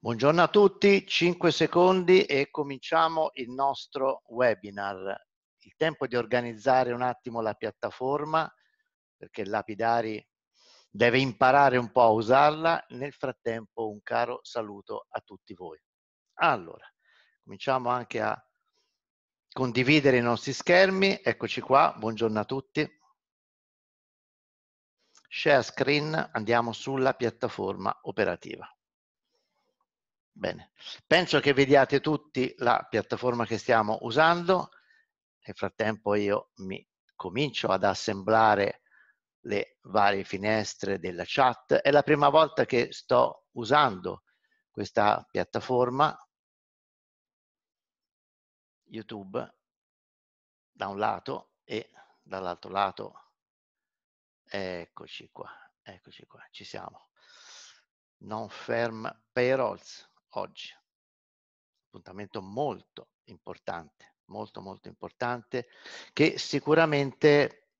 Buongiorno a tutti, 5 secondi e cominciamo il nostro webinar. Il tempo di organizzare un attimo la piattaforma perché Lapidari deve imparare un po' a usarla. Nel frattempo un caro saluto a tutti voi. Allora, cominciamo anche a condividere i nostri schermi. Eccoci qua, buongiorno a tutti. Share screen, andiamo sulla piattaforma operativa. Bene, penso che vediate tutti la piattaforma che stiamo usando. Nel frattempo io mi comincio ad assemblare le varie finestre della chat. È la prima volta che sto usando questa piattaforma YouTube da un lato e dall'altro lato eccoci qua, eccoci qua, ci siamo. Non ferm payrolls oggi. Appuntamento molto importante, molto molto importante, che sicuramente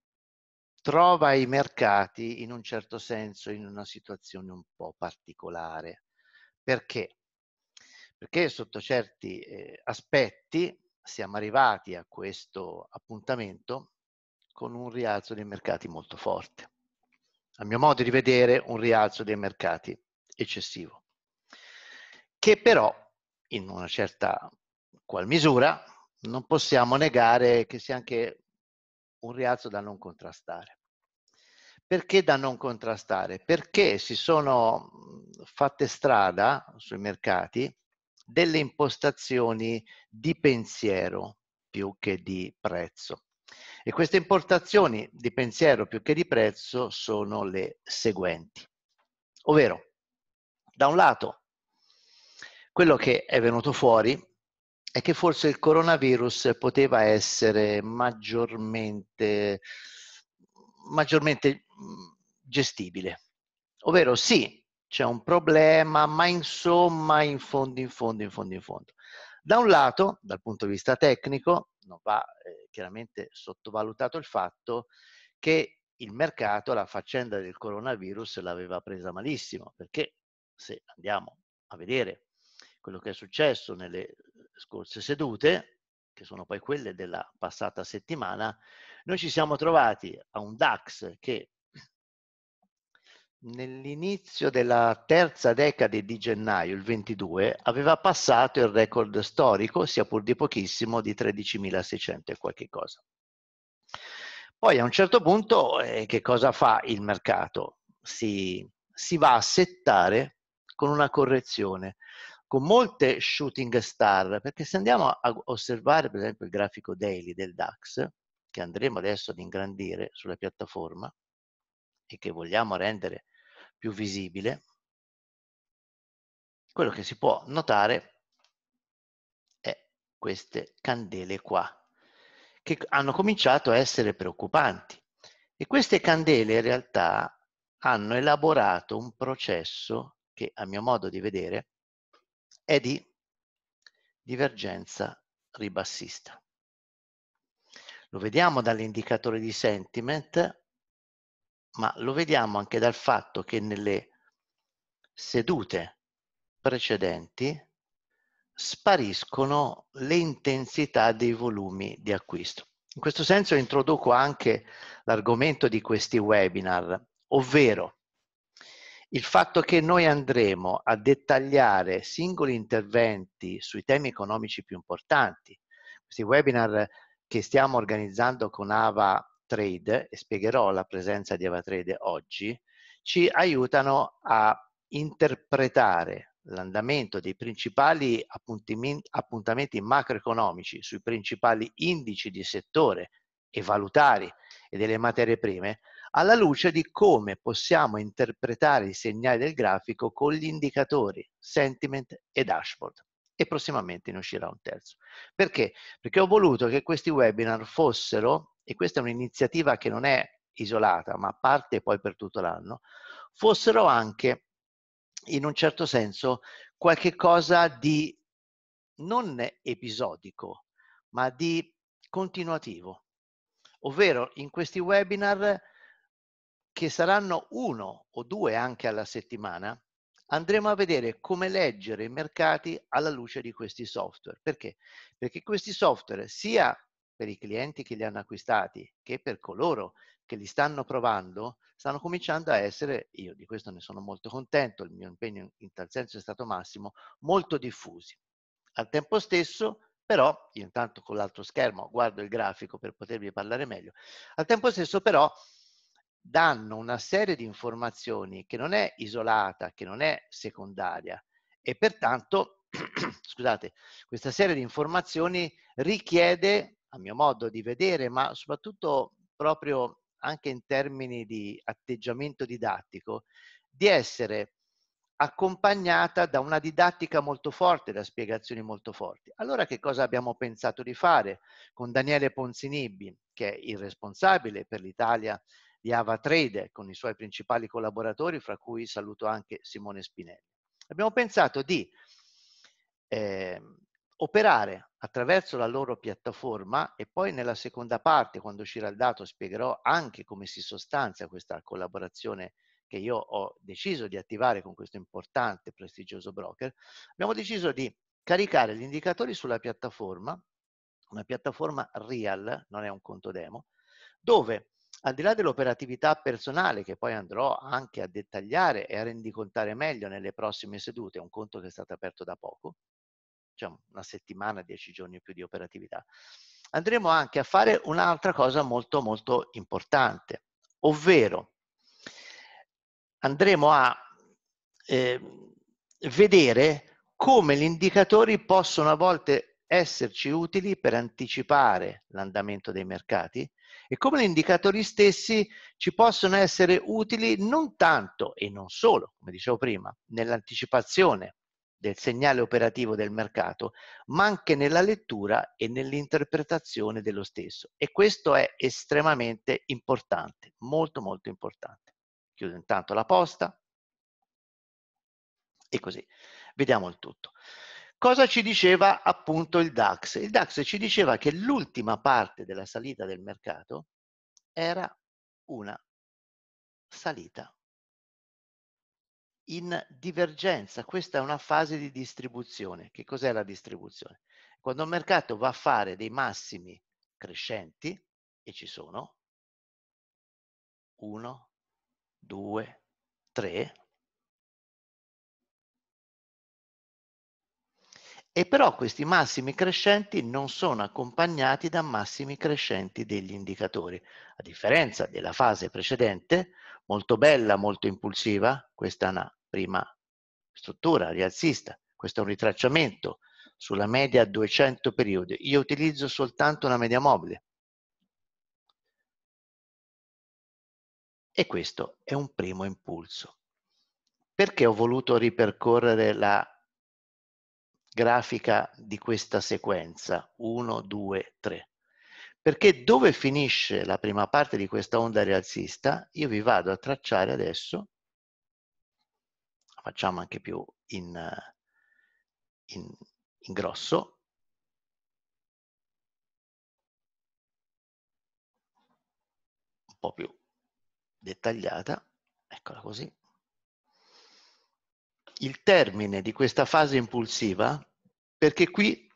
trova i mercati in un certo senso in una situazione un po' particolare. Perché? Perché sotto certi eh, aspetti siamo arrivati a questo appuntamento con un rialzo dei mercati molto forte. A mio modo di vedere un rialzo dei mercati eccessivo che però in una certa qual misura non possiamo negare che sia anche un rialzo da non contrastare. Perché da non contrastare? Perché si sono fatte strada sui mercati delle impostazioni di pensiero più che di prezzo. E queste importazioni di pensiero più che di prezzo sono le seguenti. Ovvero, da un lato quello che è venuto fuori è che forse il coronavirus poteva essere maggiormente, maggiormente gestibile. Ovvero sì, c'è un problema, ma insomma, in fondo, in fondo, in fondo, in fondo. Da un lato, dal punto di vista tecnico, non va eh, chiaramente sottovalutato il fatto che il mercato, la faccenda del coronavirus, l'aveva presa malissimo, perché se andiamo a vedere quello che è successo nelle scorse sedute, che sono poi quelle della passata settimana, noi ci siamo trovati a un DAX che nell'inizio della terza decade di gennaio, il 22, aveva passato il record storico, sia pur di pochissimo, di 13.600 e qualche cosa. Poi a un certo punto eh, che cosa fa il mercato? Si, si va a settare con una correzione con molte shooting star, perché se andiamo a osservare per esempio il grafico daily del DAX, che andremo adesso ad ingrandire sulla piattaforma e che vogliamo rendere più visibile, quello che si può notare è queste candele qua, che hanno cominciato a essere preoccupanti. E queste candele in realtà hanno elaborato un processo che, a mio modo di vedere, e di divergenza ribassista. Lo vediamo dall'indicatore di sentiment, ma lo vediamo anche dal fatto che nelle sedute precedenti spariscono le intensità dei volumi di acquisto. In questo senso introduco anche l'argomento di questi webinar, ovvero il fatto che noi andremo a dettagliare singoli interventi sui temi economici più importanti, questi webinar che stiamo organizzando con Ava Trade, e spiegherò la presenza di Ava Trade oggi, ci aiutano a interpretare l'andamento dei principali appuntamenti macroeconomici sui principali indici di settore e valutari e delle materie prime alla luce di come possiamo interpretare i segnali del grafico con gli indicatori sentiment e dashboard e prossimamente ne uscirà un terzo. Perché? Perché ho voluto che questi webinar fossero, e questa è un'iniziativa che non è isolata, ma parte poi per tutto l'anno, fossero anche in un certo senso qualche cosa di non episodico, ma di continuativo. Ovvero in questi webinar che saranno uno o due anche alla settimana, andremo a vedere come leggere i mercati alla luce di questi software. Perché? Perché questi software sia per i clienti che li hanno acquistati che per coloro che li stanno provando, stanno cominciando a essere, io di questo ne sono molto contento, il mio impegno in tal senso è stato massimo, molto diffusi. Al tempo stesso, però, io intanto con l'altro schermo guardo il grafico per potervi parlare meglio, al tempo stesso però danno una serie di informazioni che non è isolata, che non è secondaria e pertanto, scusate, questa serie di informazioni richiede, a mio modo di vedere, ma soprattutto proprio anche in termini di atteggiamento didattico, di essere accompagnata da una didattica molto forte, da spiegazioni molto forti. Allora che cosa abbiamo pensato di fare con Daniele Ponzinibbi, che è il responsabile per l'Italia di Avatrade con i suoi principali collaboratori, fra cui saluto anche Simone Spinelli. Abbiamo pensato di eh, operare attraverso la loro piattaforma e poi nella seconda parte, quando uscirà il dato, spiegherò anche come si sostanzia questa collaborazione che io ho deciso di attivare con questo importante, prestigioso broker. Abbiamo deciso di caricare gli indicatori sulla piattaforma, una piattaforma real, non è un conto demo, dove al di là dell'operatività personale che poi andrò anche a dettagliare e a rendicontare meglio nelle prossime sedute, è un conto che è stato aperto da poco, cioè una settimana, dieci giorni più di operatività, andremo anche a fare un'altra cosa molto molto importante, ovvero andremo a eh, vedere come gli indicatori possono a volte esserci utili per anticipare l'andamento dei mercati e come gli indicatori stessi ci possono essere utili non tanto e non solo, come dicevo prima, nell'anticipazione del segnale operativo del mercato, ma anche nella lettura e nell'interpretazione dello stesso. E questo è estremamente importante, molto molto importante. Chiudo intanto la posta e così vediamo il tutto. Cosa ci diceva appunto il DAX? Il DAX ci diceva che l'ultima parte della salita del mercato era una salita in divergenza. Questa è una fase di distribuzione. Che cos'è la distribuzione? Quando un mercato va a fare dei massimi crescenti, e ci sono 1, 2, 3, E però questi massimi crescenti non sono accompagnati da massimi crescenti degli indicatori, a differenza della fase precedente, molto bella, molto impulsiva, questa è una prima struttura rialzista, questo è un ritracciamento sulla media 200 periodi. Io utilizzo soltanto una media mobile. E questo è un primo impulso. Perché ho voluto ripercorrere la grafica di questa sequenza 1, 2, 3. Perché dove finisce la prima parte di questa onda rialzista, io vi vado a tracciare adesso, facciamo anche più in, in, in grosso, un po' più dettagliata, eccola così, il termine di questa fase impulsiva perché qui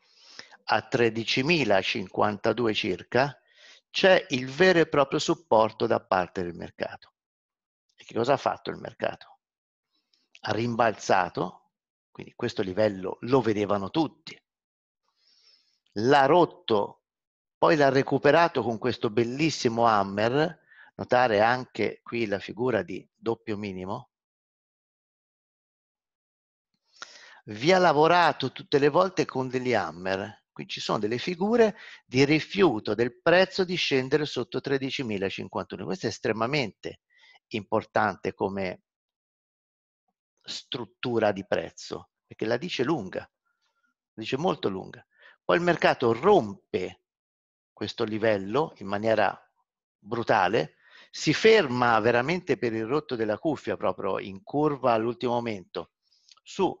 a 13.052 circa c'è il vero e proprio supporto da parte del mercato. E che cosa ha fatto il mercato? Ha rimbalzato, quindi questo livello lo vedevano tutti, l'ha rotto, poi l'ha recuperato con questo bellissimo hammer, notare anche qui la figura di doppio minimo, vi ha lavorato tutte le volte con degli hammer. Qui ci sono delle figure di rifiuto del prezzo di scendere sotto 13.051. Questo è estremamente importante come struttura di prezzo, perché la dice lunga, la dice molto lunga. Poi il mercato rompe questo livello in maniera brutale, si ferma veramente per il rotto della cuffia proprio in curva all'ultimo momento su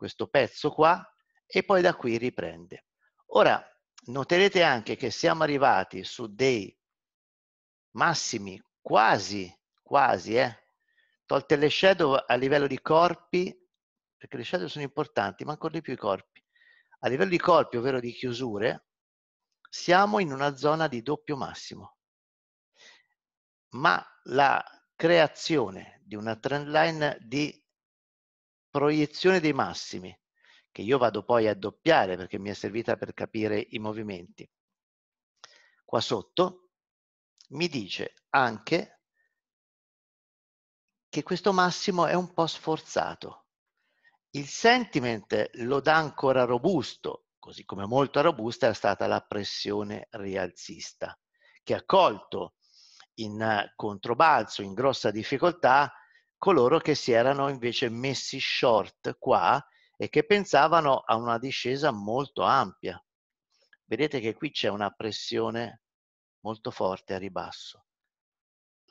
questo pezzo qua e poi da qui riprende. Ora, noterete anche che siamo arrivati su dei massimi quasi, quasi, eh, tolte le shadow a livello di corpi, perché le shadow sono importanti, ma ancora di più i corpi. A livello di corpi, ovvero di chiusure, siamo in una zona di doppio massimo. Ma la creazione di una trend line di proiezione dei massimi, che io vado poi a doppiare perché mi è servita per capire i movimenti. Qua sotto mi dice anche che questo massimo è un po' sforzato. Il sentiment lo dà ancora robusto, così come molto robusta è stata la pressione rialzista, che ha colto in controbalzo, in grossa difficoltà, coloro che si erano invece messi short qua e che pensavano a una discesa molto ampia. Vedete che qui c'è una pressione molto forte a ribasso.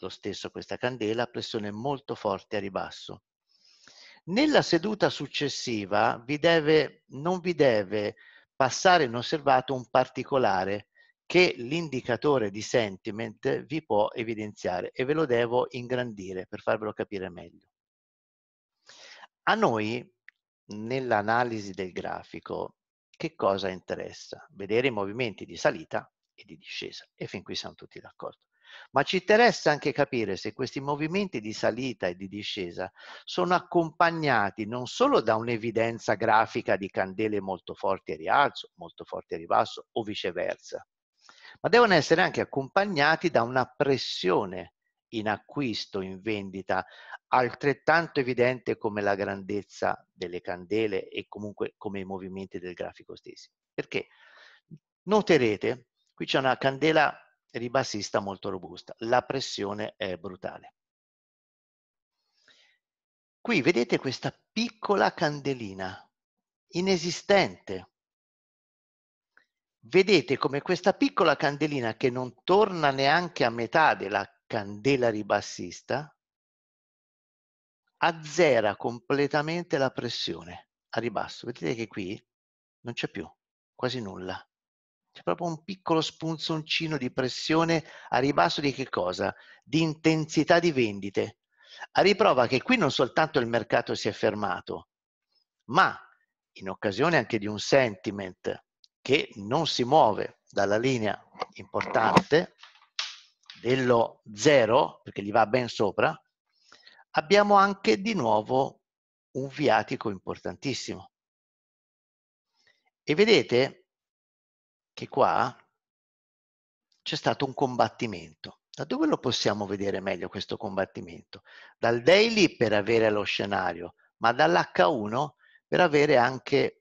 Lo stesso questa candela, pressione molto forte a ribasso. Nella seduta successiva vi deve, non vi deve passare inosservato un particolare che l'indicatore di sentiment vi può evidenziare e ve lo devo ingrandire per farvelo capire meglio. A noi, nell'analisi del grafico, che cosa interessa? Vedere i movimenti di salita e di discesa, e fin qui siamo tutti d'accordo. Ma ci interessa anche capire se questi movimenti di salita e di discesa sono accompagnati non solo da un'evidenza grafica di candele molto forti a rialzo, molto forti a ribasso o viceversa, ma devono essere anche accompagnati da una pressione in acquisto, in vendita, altrettanto evidente come la grandezza delle candele e comunque come i movimenti del grafico stesso. Perché noterete, qui c'è una candela ribassista molto robusta, la pressione è brutale. Qui vedete questa piccola candelina inesistente vedete come questa piccola candelina che non torna neanche a metà della candela ribassista azzera completamente la pressione a ribasso. Vedete che qui non c'è più quasi nulla. C'è proprio un piccolo spunzoncino di pressione a ribasso di che cosa? Di intensità di vendite. A riprova che qui non soltanto il mercato si è fermato, ma in occasione anche di un sentiment che non si muove dalla linea importante dello 0, perché gli va ben sopra, abbiamo anche di nuovo un viatico importantissimo. E vedete che qua c'è stato un combattimento. Da dove lo possiamo vedere meglio questo combattimento? Dal daily per avere lo scenario, ma dall'H1 per avere anche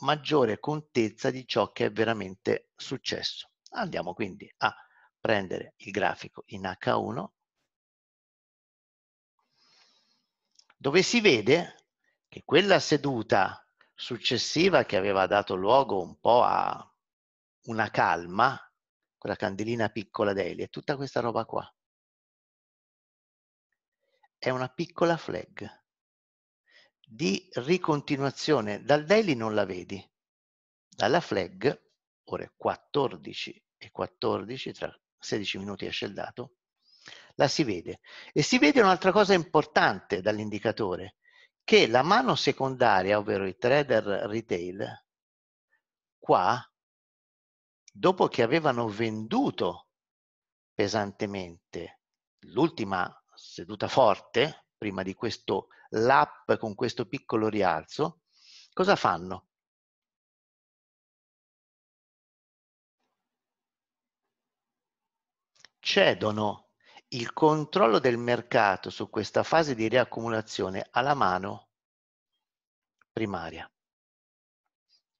maggiore contezza di ciò che è veramente successo. Andiamo quindi a prendere il grafico in H1 dove si vede che quella seduta successiva che aveva dato luogo un po' a una calma, quella candelina piccola d'Eli, è tutta questa roba qua. È una piccola flag di ricontinuazione dal daily non la vedi, dalla flag, ore 14 e 14, tra 16 minuti esce il dato, la si vede. E si vede un'altra cosa importante dall'indicatore, che la mano secondaria, ovvero i trader retail, qua, dopo che avevano venduto pesantemente l'ultima seduta forte, prima di questo l'app con questo piccolo rialzo, cosa fanno? Cedono il controllo del mercato su questa fase di riaccumulazione alla mano primaria.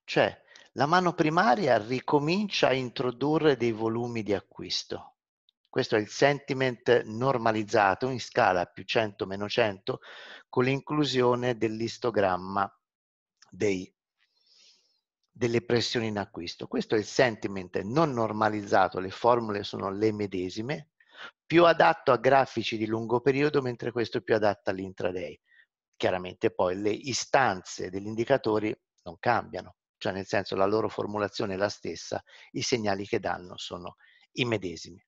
Cioè, la mano primaria ricomincia a introdurre dei volumi di acquisto. Questo è il sentiment normalizzato in scala più 100 meno 100 con l'inclusione dell'istogramma dei, delle pressioni in acquisto. Questo è il sentiment non normalizzato, le formule sono le medesime, più adatto a grafici di lungo periodo, mentre questo è più adatto all'intraday. Chiaramente poi le istanze degli indicatori non cambiano, cioè nel senso la loro formulazione è la stessa, i segnali che danno sono i medesimi.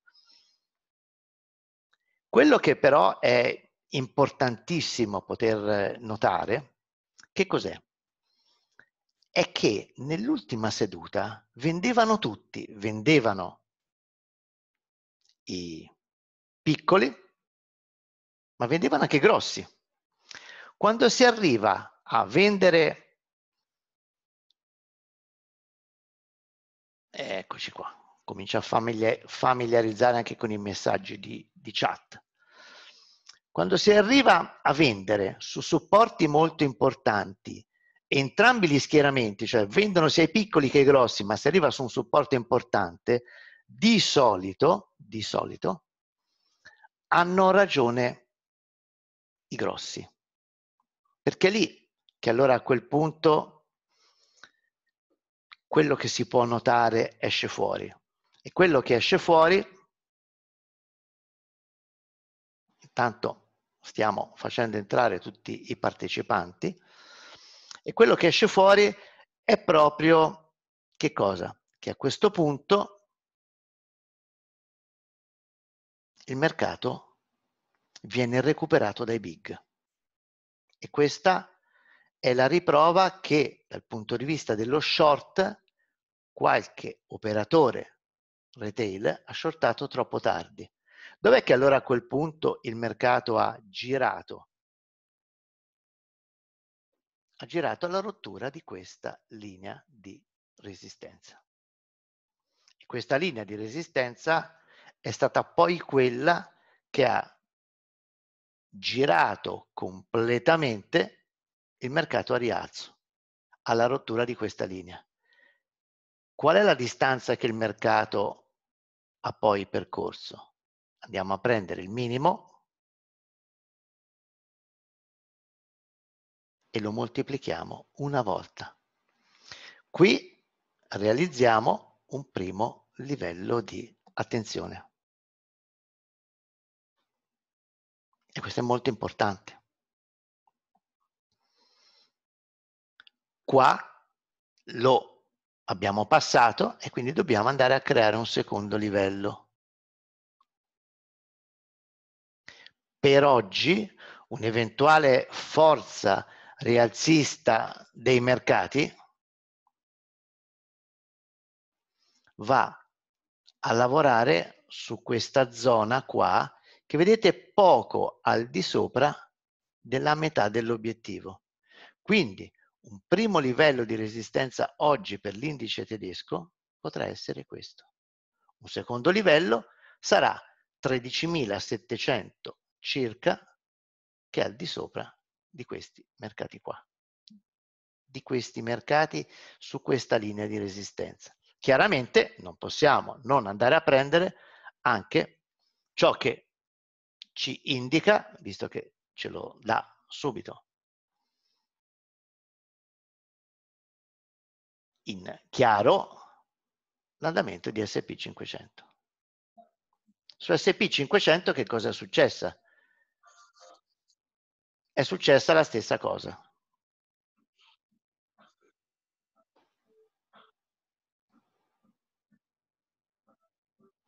Quello che però è importantissimo poter notare, che cos'è? È che nell'ultima seduta vendevano tutti, vendevano i piccoli, ma vendevano anche i grossi. Quando si arriva a vendere, eccoci qua, comincia a familiarizzare anche con i messaggi di, di chat quando si arriva a vendere su supporti molto importanti, entrambi gli schieramenti, cioè vendono sia i piccoli che i grossi, ma si arriva su un supporto importante, di solito, di solito hanno ragione i grossi. Perché è lì che allora a quel punto quello che si può notare esce fuori e quello che esce fuori intanto stiamo facendo entrare tutti i partecipanti e quello che esce fuori è proprio che cosa? Che a questo punto il mercato viene recuperato dai big. E questa è la riprova che dal punto di vista dello short qualche operatore retail ha shortato troppo tardi. Dov'è che allora a quel punto il mercato ha girato? Ha girato alla rottura di questa linea di resistenza. E questa linea di resistenza è stata poi quella che ha girato completamente il mercato a rialzo, alla rottura di questa linea. Qual è la distanza che il mercato ha poi percorso? andiamo a prendere il minimo e lo moltiplichiamo una volta. Qui realizziamo un primo livello di attenzione. E questo è molto importante. Qua lo abbiamo passato e quindi dobbiamo andare a creare un secondo livello. per oggi un'eventuale forza rialzista dei mercati va a lavorare su questa zona qua che vedete poco al di sopra della metà dell'obiettivo. Quindi un primo livello di resistenza oggi per l'indice tedesco potrà essere questo. Un secondo livello sarà 13.700 circa che è al di sopra di questi mercati qua, di questi mercati su questa linea di resistenza. Chiaramente non possiamo non andare a prendere anche ciò che ci indica, visto che ce lo dà subito in chiaro l'andamento di SP500. Su SP500 che cosa è successo? è successa la stessa cosa.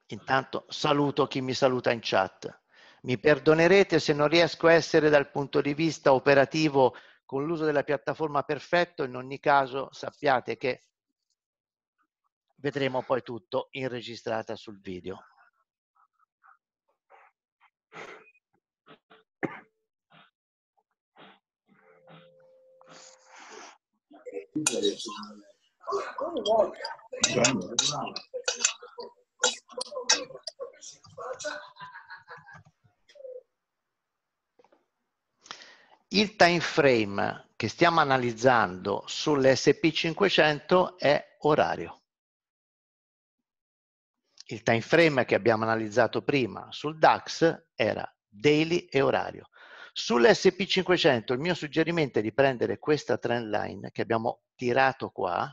Intanto saluto chi mi saluta in chat. Mi perdonerete se non riesco a essere dal punto di vista operativo con l'uso della piattaforma perfetto, in ogni caso sappiate che vedremo poi tutto in registrata sul video. Il time frame che stiamo analizzando sull'SP500 è orario. Il time frame che abbiamo analizzato prima sul DAX era daily e orario. Sull'SP500 il mio suggerimento è di prendere questa trend line che abbiamo tirato qua,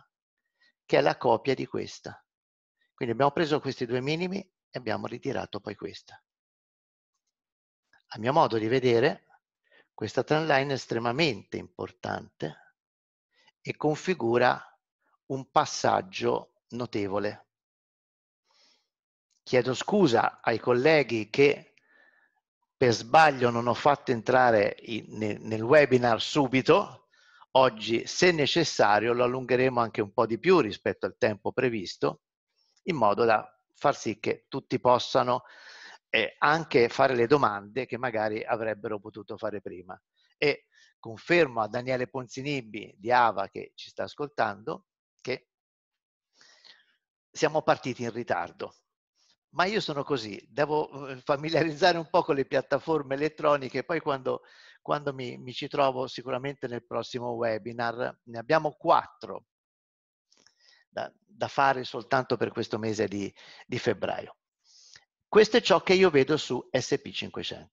che è la copia di questa. Quindi abbiamo preso questi due minimi e abbiamo ritirato poi questa. A mio modo di vedere, questa trend line è estremamente importante e configura un passaggio notevole. Chiedo scusa ai colleghi che per sbaglio non ho fatto entrare in, nel webinar subito, oggi se necessario lo allungheremo anche un po' di più rispetto al tempo previsto, in modo da far sì che tutti possano eh, anche fare le domande che magari avrebbero potuto fare prima. E confermo a Daniele Ponzinibbi di Ava che ci sta ascoltando che siamo partiti in ritardo ma io sono così, devo eh, familiarizzare un po' con le piattaforme elettroniche, poi quando, quando mi, mi, ci trovo sicuramente nel prossimo webinar, ne abbiamo quattro da, da fare soltanto per questo mese di, di febbraio. Questo è ciò che io vedo su SP500.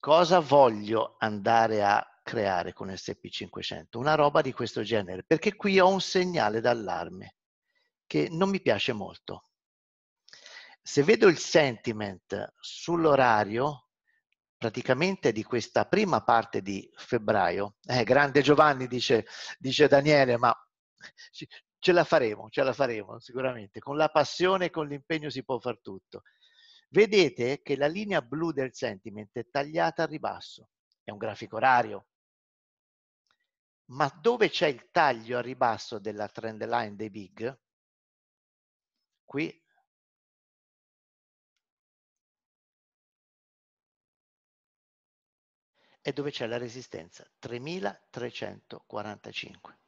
Cosa voglio andare a creare con SP500? Una roba di questo genere, perché qui ho un segnale d'allarme che non mi piace molto. Se vedo il sentiment sull'orario, praticamente di questa prima parte di febbraio, eh, grande Giovanni dice, dice Daniele, ma ce la faremo, ce la faremo sicuramente, con la passione e con l'impegno si può far tutto. Vedete che la linea blu del sentiment è tagliata a ribasso, è un grafico orario, ma dove c'è il taglio a ribasso della trend line dei big, qui e dove c'è la resistenza 3345.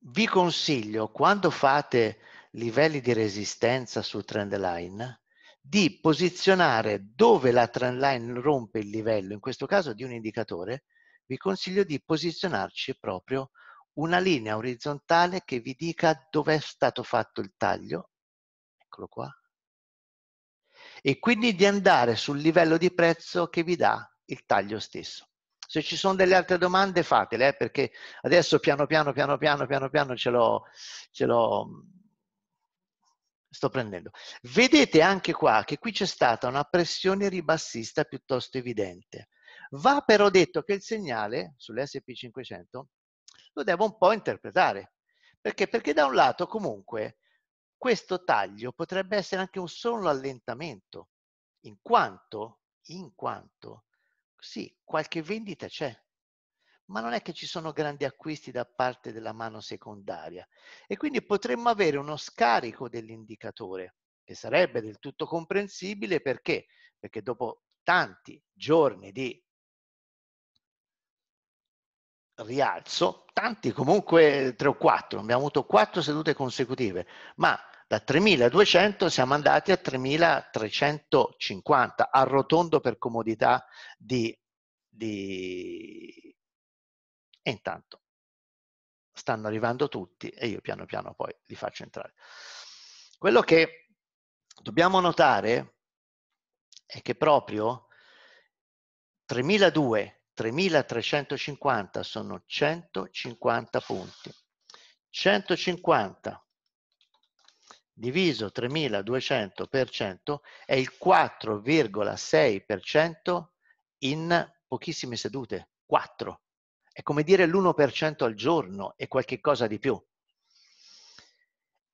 Vi consiglio, quando fate livelli di resistenza su trend line, di posizionare dove la trend line rompe il livello, in questo caso di un indicatore, vi consiglio di posizionarci proprio una linea orizzontale che vi dica dove è stato fatto il taglio, eccolo qua, e quindi di andare sul livello di prezzo che vi dà il taglio stesso. Se ci sono delle altre domande fatele, eh, perché adesso piano piano, piano piano, piano piano ce l'ho, ce l'ho, mm, sto prendendo. Vedete anche qua che qui c'è stata una pressione ribassista piuttosto evidente. Va però detto che il segnale sull'SP500 lo devo un po' interpretare. Perché? Perché da un lato comunque questo taglio potrebbe essere anche un solo allentamento, in quanto, in quanto sì, qualche vendita c'è, ma non è che ci sono grandi acquisti da parte della mano secondaria e quindi potremmo avere uno scarico dell'indicatore che sarebbe del tutto comprensibile perché? Perché dopo tanti giorni di rialzo, tanti comunque tre o quattro, abbiamo avuto quattro sedute consecutive, ma da 3.200 siamo andati a 3.350, arrotondo per comodità di, di... E intanto stanno arrivando tutti e io piano piano poi li faccio entrare. Quello che dobbiamo notare è che proprio 3.200, 3.350 sono 150 punti. 150 diviso 3200 per 100 è il 4,6% in pochissime sedute, 4. È come dire l'1% al giorno e qualche cosa di più.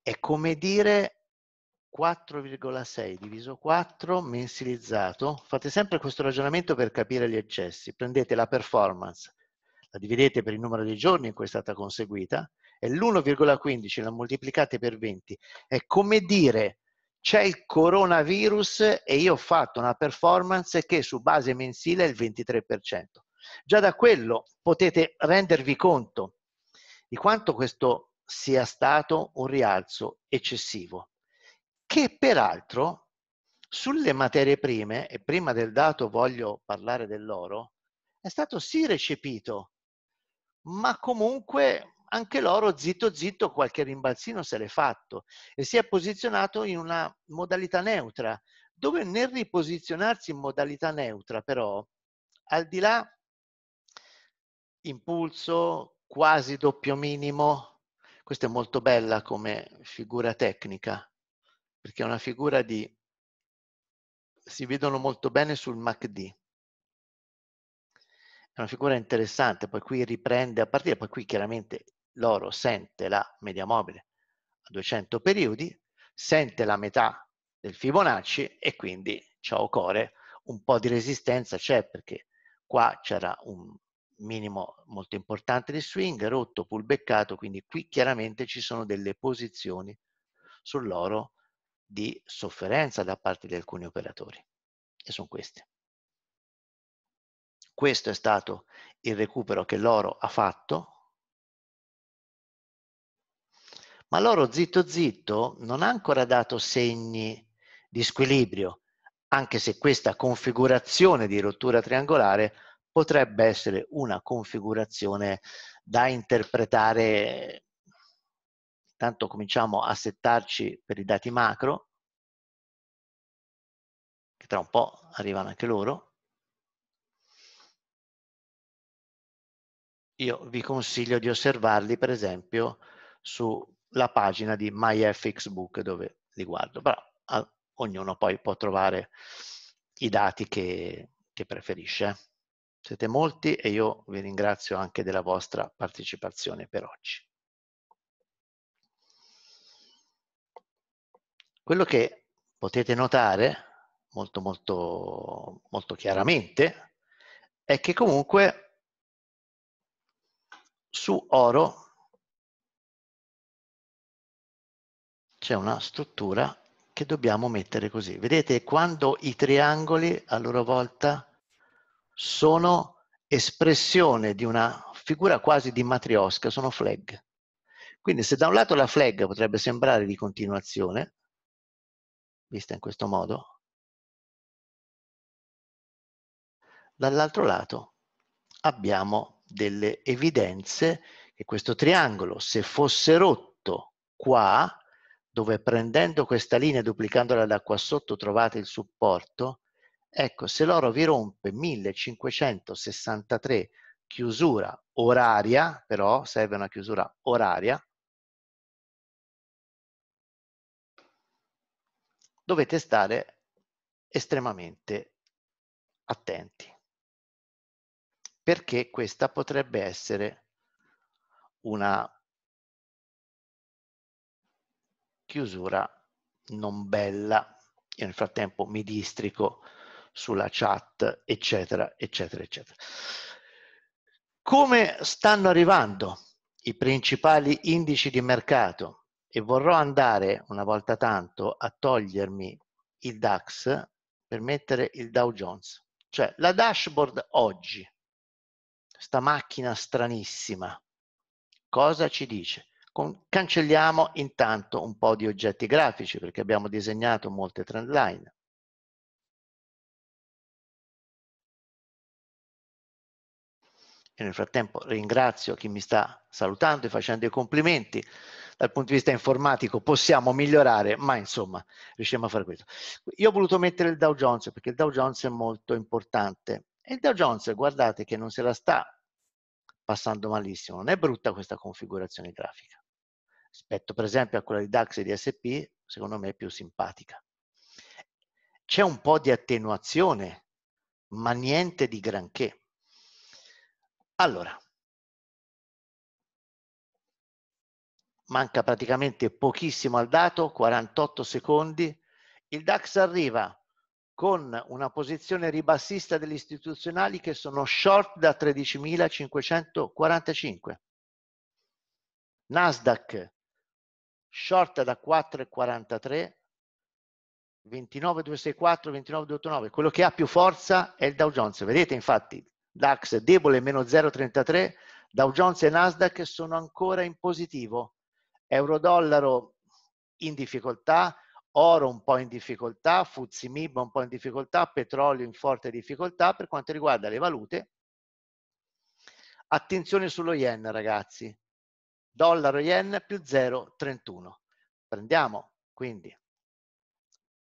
È come dire 4,6 diviso 4 mensilizzato. Fate sempre questo ragionamento per capire gli eccessi. Prendete la performance, la dividete per il numero di giorni in cui è stata conseguita e l'1,15 la moltiplicate per 20, è come dire c'è il coronavirus e io ho fatto una performance che su base mensile è il 23%. Già da quello potete rendervi conto di quanto questo sia stato un rialzo eccessivo, che peraltro sulle materie prime, e prima del dato voglio parlare dell'oro, è stato sì recepito, ma comunque anche l'oro zitto zitto qualche rimbalzino se l'è fatto e si è posizionato in una modalità neutra, dove nel riposizionarsi in modalità neutra però, al di là impulso quasi doppio minimo, questa è molto bella come figura tecnica, perché è una figura di... si vedono molto bene sul MACD è una figura interessante, poi qui riprende a partire, poi qui chiaramente l'oro sente la media mobile a 200 periodi, sente la metà del Fibonacci e quindi, ciao core, un po' di resistenza c'è perché qua c'era un minimo molto importante di swing, rotto, pull beccato, quindi qui chiaramente ci sono delle posizioni sull'oro di sofferenza da parte di alcuni operatori e sono queste. Questo è stato il recupero che l'oro ha fatto ma loro zitto zitto non ha ancora dato segni di squilibrio, anche se questa configurazione di rottura triangolare potrebbe essere una configurazione da interpretare. Intanto cominciamo a settarci per i dati macro, che tra un po' arrivano anche loro. Io vi consiglio di osservarli, per esempio, su la pagina di MyFXBook dove li guardo, però a, ah, ognuno poi può trovare i dati che, che preferisce. Siete molti e io vi ringrazio anche della vostra partecipazione per oggi. Quello che potete notare molto, molto, molto chiaramente è che comunque su oro c'è una struttura che dobbiamo mettere così. Vedete quando i triangoli a loro volta sono espressione di una figura quasi di matriosca, sono flag. Quindi se da un lato la flag potrebbe sembrare di continuazione, vista in questo modo, dall'altro lato abbiamo delle evidenze che questo triangolo, se fosse rotto qua, dove prendendo questa linea e duplicandola da qua sotto trovate il supporto, ecco, se l'oro vi rompe 1563 chiusura oraria, però serve una chiusura oraria, dovete stare estremamente attenti, perché questa potrebbe essere una chiusura non bella. Io nel frattempo mi districo sulla chat, eccetera, eccetera, eccetera. Come stanno arrivando i principali indici di mercato? E vorrò andare una volta tanto a togliermi il DAX per mettere il Dow Jones. Cioè la dashboard oggi, questa macchina stranissima, cosa ci dice? Con, cancelliamo intanto un po' di oggetti grafici perché abbiamo disegnato molte trend line. E nel frattempo ringrazio chi mi sta salutando e facendo i complimenti. Dal punto di vista informatico possiamo migliorare, ma insomma riusciamo a fare questo. Io ho voluto mettere il Dow Jones perché il Dow Jones è molto importante. E il Dow Jones, guardate che non se la sta passando malissimo, non è brutta questa configurazione grafica rispetto per esempio a quella di DAX e di SP, secondo me è più simpatica. C'è un po' di attenuazione, ma niente di granché. Allora, manca praticamente pochissimo al dato, 48 secondi, il DAX arriva con una posizione ribassista degli istituzionali che sono short da 13.545. Nasdaq short da 4,43, 29,264, 29,289. Quello che ha più forza è il Dow Jones. Vedete infatti, DAX debole meno 0,33, Dow Jones e Nasdaq sono ancora in positivo. Euro-dollaro in difficoltà, oro un po' in difficoltà, Fuzzi Mib un po' in difficoltà, petrolio in forte difficoltà per quanto riguarda le valute. Attenzione sullo yen, ragazzi dollaro yen più 0,31. Prendiamo quindi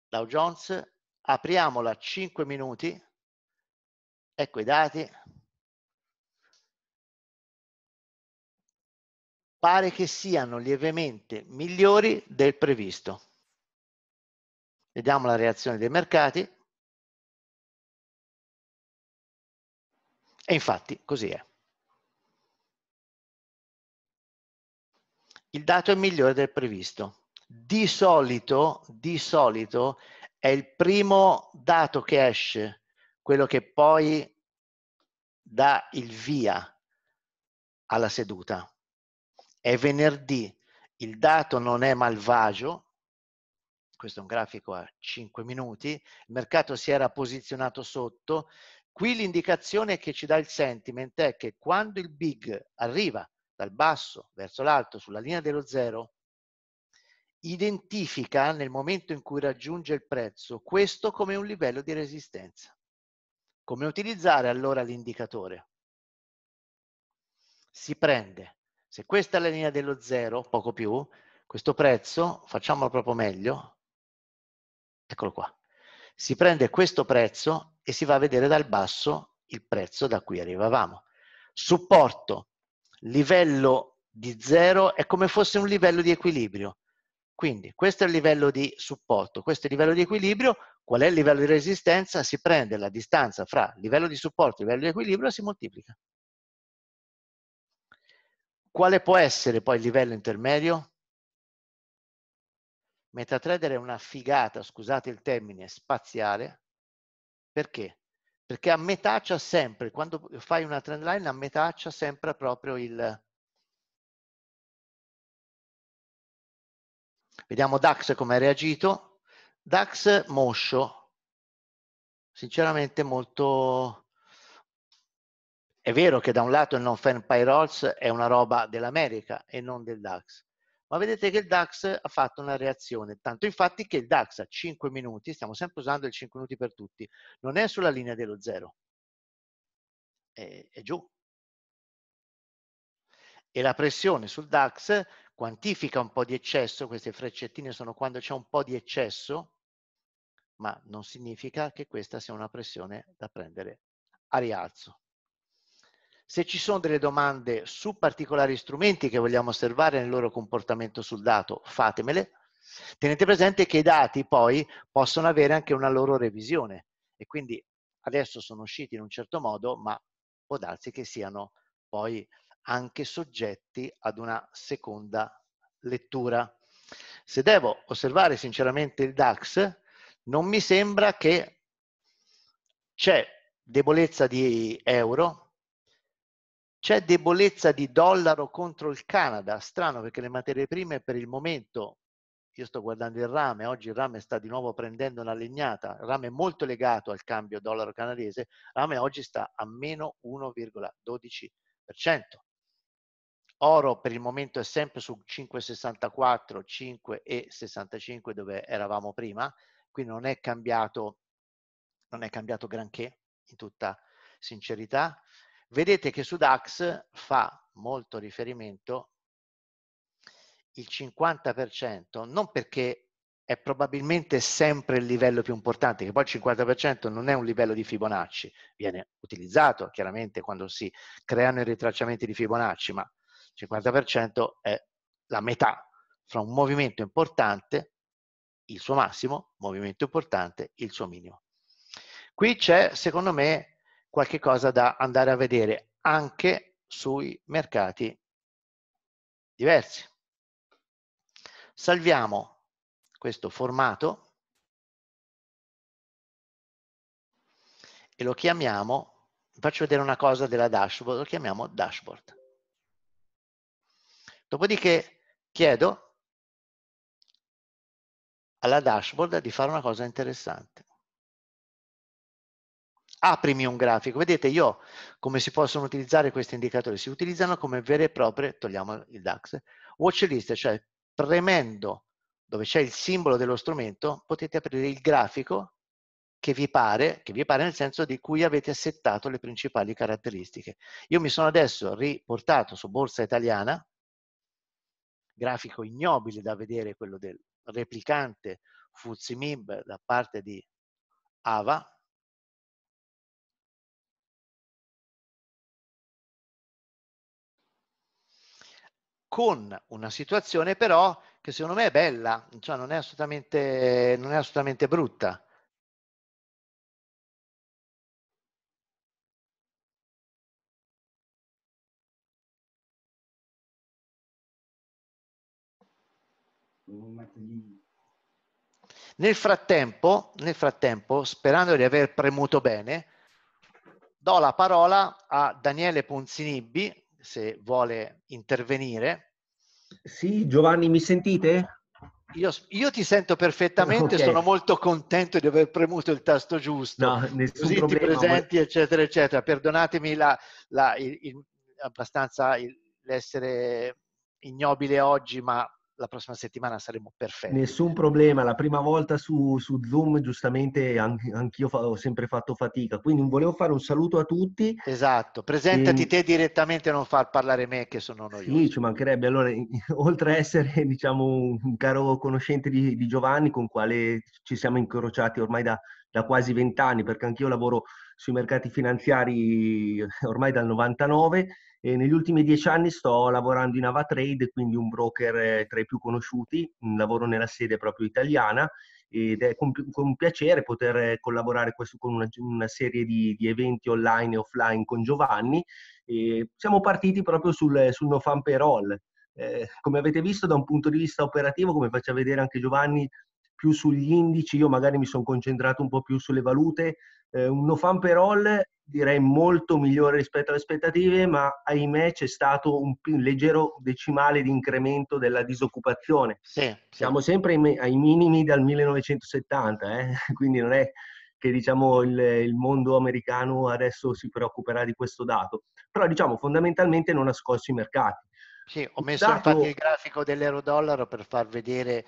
Dow Jones, apriamola 5 minuti, ecco i dati, pare che siano lievemente migliori del previsto. Vediamo la reazione dei mercati. E infatti così è. il dato è migliore del previsto. Di solito, di solito è il primo dato che esce, quello che poi dà il via alla seduta. È venerdì, il dato non è malvagio, questo è un grafico a 5 minuti, il mercato si era posizionato sotto, qui l'indicazione che ci dà il sentiment è che quando il big arriva dal basso verso l'alto sulla linea dello zero, identifica nel momento in cui raggiunge il prezzo questo come un livello di resistenza. Come utilizzare allora l'indicatore? Si prende, se questa è la linea dello zero, poco più, questo prezzo, facciamolo proprio meglio, eccolo qua, si prende questo prezzo e si va a vedere dal basso il prezzo da cui arrivavamo. Supporto, livello di zero è come fosse un livello di equilibrio. Quindi questo è il livello di supporto, questo è il livello di equilibrio, qual è il livello di resistenza? Si prende la distanza fra livello di supporto e livello di equilibrio e si moltiplica. Quale può essere poi il livello intermedio? MetaTrader è una figata, scusate il termine, spaziale, perché perché a metà c'è sempre, quando fai una trend line, a metà c'è sempre proprio il... Vediamo DAX come ha reagito. DAX moscio, sinceramente molto... È vero che da un lato il non-fan payrolls è una roba dell'America e non del DAX, ma vedete che il DAX ha fatto una reazione, tanto infatti che il DAX a 5 minuti, stiamo sempre usando il 5 minuti per tutti, non è sulla linea dello zero, è, è giù. E la pressione sul DAX quantifica un po' di eccesso, queste freccettine sono quando c'è un po' di eccesso, ma non significa che questa sia una pressione da prendere a rialzo. Se ci sono delle domande su particolari strumenti che vogliamo osservare nel loro comportamento sul dato, fatemele. Tenete presente che i dati poi possono avere anche una loro revisione e quindi adesso sono usciti in un certo modo, ma può darsi che siano poi anche soggetti ad una seconda lettura. Se devo osservare sinceramente il DAX, non mi sembra che c'è debolezza di euro, c'è debolezza di dollaro contro il Canada, strano perché le materie prime per il momento, io sto guardando il rame, oggi il rame sta di nuovo prendendo una legnata, il rame è molto legato al cambio dollaro canadese, il rame oggi sta a meno 1,12%. Oro per il momento è sempre su 5,64, 5,65 dove eravamo prima, quindi non è cambiato, non è cambiato granché in tutta sincerità. Vedete che su DAX fa molto riferimento il 50%, non perché è probabilmente sempre il livello più importante, che poi il 50% non è un livello di Fibonacci, viene utilizzato chiaramente quando si creano i ritracciamenti di Fibonacci, ma il 50% è la metà fra un movimento importante, il suo massimo, movimento importante, il suo minimo. Qui c'è, secondo me, qualche cosa da andare a vedere anche sui mercati diversi. Salviamo questo formato e lo chiamiamo, faccio vedere una cosa della dashboard, lo chiamiamo dashboard. Dopodiché chiedo alla dashboard di fare una cosa interessante aprimi un grafico. Vedete io come si possono utilizzare questi indicatori? Si utilizzano come vere e proprie, togliamo il DAX, watch list, cioè premendo dove c'è il simbolo dello strumento potete aprire il grafico che vi pare, che vi pare nel senso di cui avete settato le principali caratteristiche. Io mi sono adesso riportato su Borsa Italiana, grafico ignobile da vedere quello del replicante Fuzimib da parte di Ava, con una situazione però che secondo me è bella, cioè non è assolutamente, non è assolutamente brutta. Nel frattempo, nel frattempo, sperando di aver premuto bene, do la parola a Daniele Ponzinibbi, se vuole intervenire. Sì, Giovanni, mi sentite? Io, io ti sento perfettamente, okay. sono molto contento di aver premuto il tasto giusto. No, così problema, ti presenti, eccetera, eccetera. Perdonatemi la, la, il, il, abbastanza il, l'essere ignobile oggi, ma la prossima settimana saremo perfetti. Nessun problema, la prima volta su, su Zoom giustamente anch'io fa, ho sempre fatto fatica, quindi volevo fare un saluto a tutti. Esatto, presentati e... te direttamente, non far parlare me che sono noi. Sì, ci mancherebbe. Allora, oltre a essere diciamo, un caro conoscente di, di Giovanni con quale ci siamo incrociati ormai da, da quasi vent'anni, perché anch'io lavoro sui mercati finanziari ormai dal 99 e negli ultimi dieci anni sto lavorando in Avatrade, quindi un broker eh, tra i più conosciuti, mm, lavoro nella sede proprio italiana ed è con, con piacere poter eh, collaborare questo, con una, una serie di, di, eventi online e offline con Giovanni. E siamo partiti proprio sul, sul no fan payroll. Eh, come avete visto da un punto di vista operativo, come faceva vedere anche Giovanni, più sugli indici, io magari mi sono concentrato un po' più sulle valute, eh, un no fan per all direi molto migliore rispetto alle aspettative, ma ahimè c'è stato un, leggero decimale di incremento della disoccupazione. Sì, Siamo sì. sempre ai, ai, minimi dal 1970, eh? quindi non è che diciamo, il, il, mondo americano adesso si preoccuperà di questo dato, però diciamo fondamentalmente non ha scosso i mercati. Sì, ho messo dato... infatti il grafico dell'euro dollaro per far vedere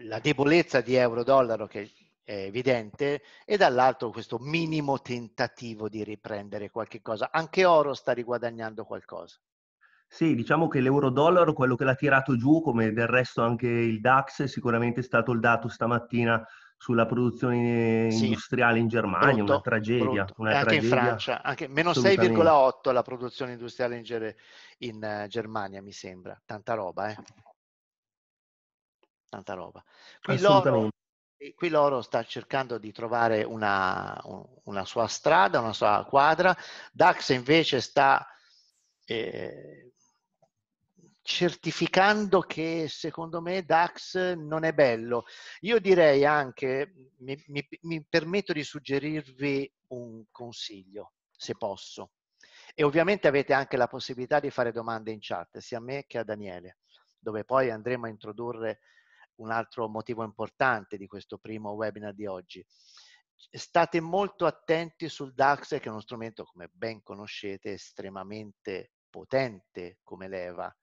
la debolezza di euro-dollaro che è evidente e dall'altro questo minimo tentativo di riprendere qualche cosa. Anche oro sta riguadagnando qualcosa. Sì, diciamo che l'euro-dollaro, quello che l'ha tirato giù, come del resto anche il DAX, è sicuramente stato il dato stamattina sulla produzione industriale sì. in Germania, brutto, una tragedia. Una anche tragedia in Francia, anche, meno 6,8 la produzione industriale in, in eh, Germania, mi sembra, tanta roba. Eh tanta roba. Qui loro, qui loro sta cercando di trovare una, una, sua strada, una sua quadra. DAX invece sta eh, certificando che secondo me DAX non è bello. Io direi anche, mi, mi, mi permetto di suggerirvi un consiglio, se posso. E ovviamente avete anche la possibilità di fare domande in chat, sia a me che a Daniele, dove poi andremo a introdurre un altro motivo importante di questo primo webinar di oggi. State molto attenti sul DAX che è uno strumento, come ben conoscete, estremamente potente come leva.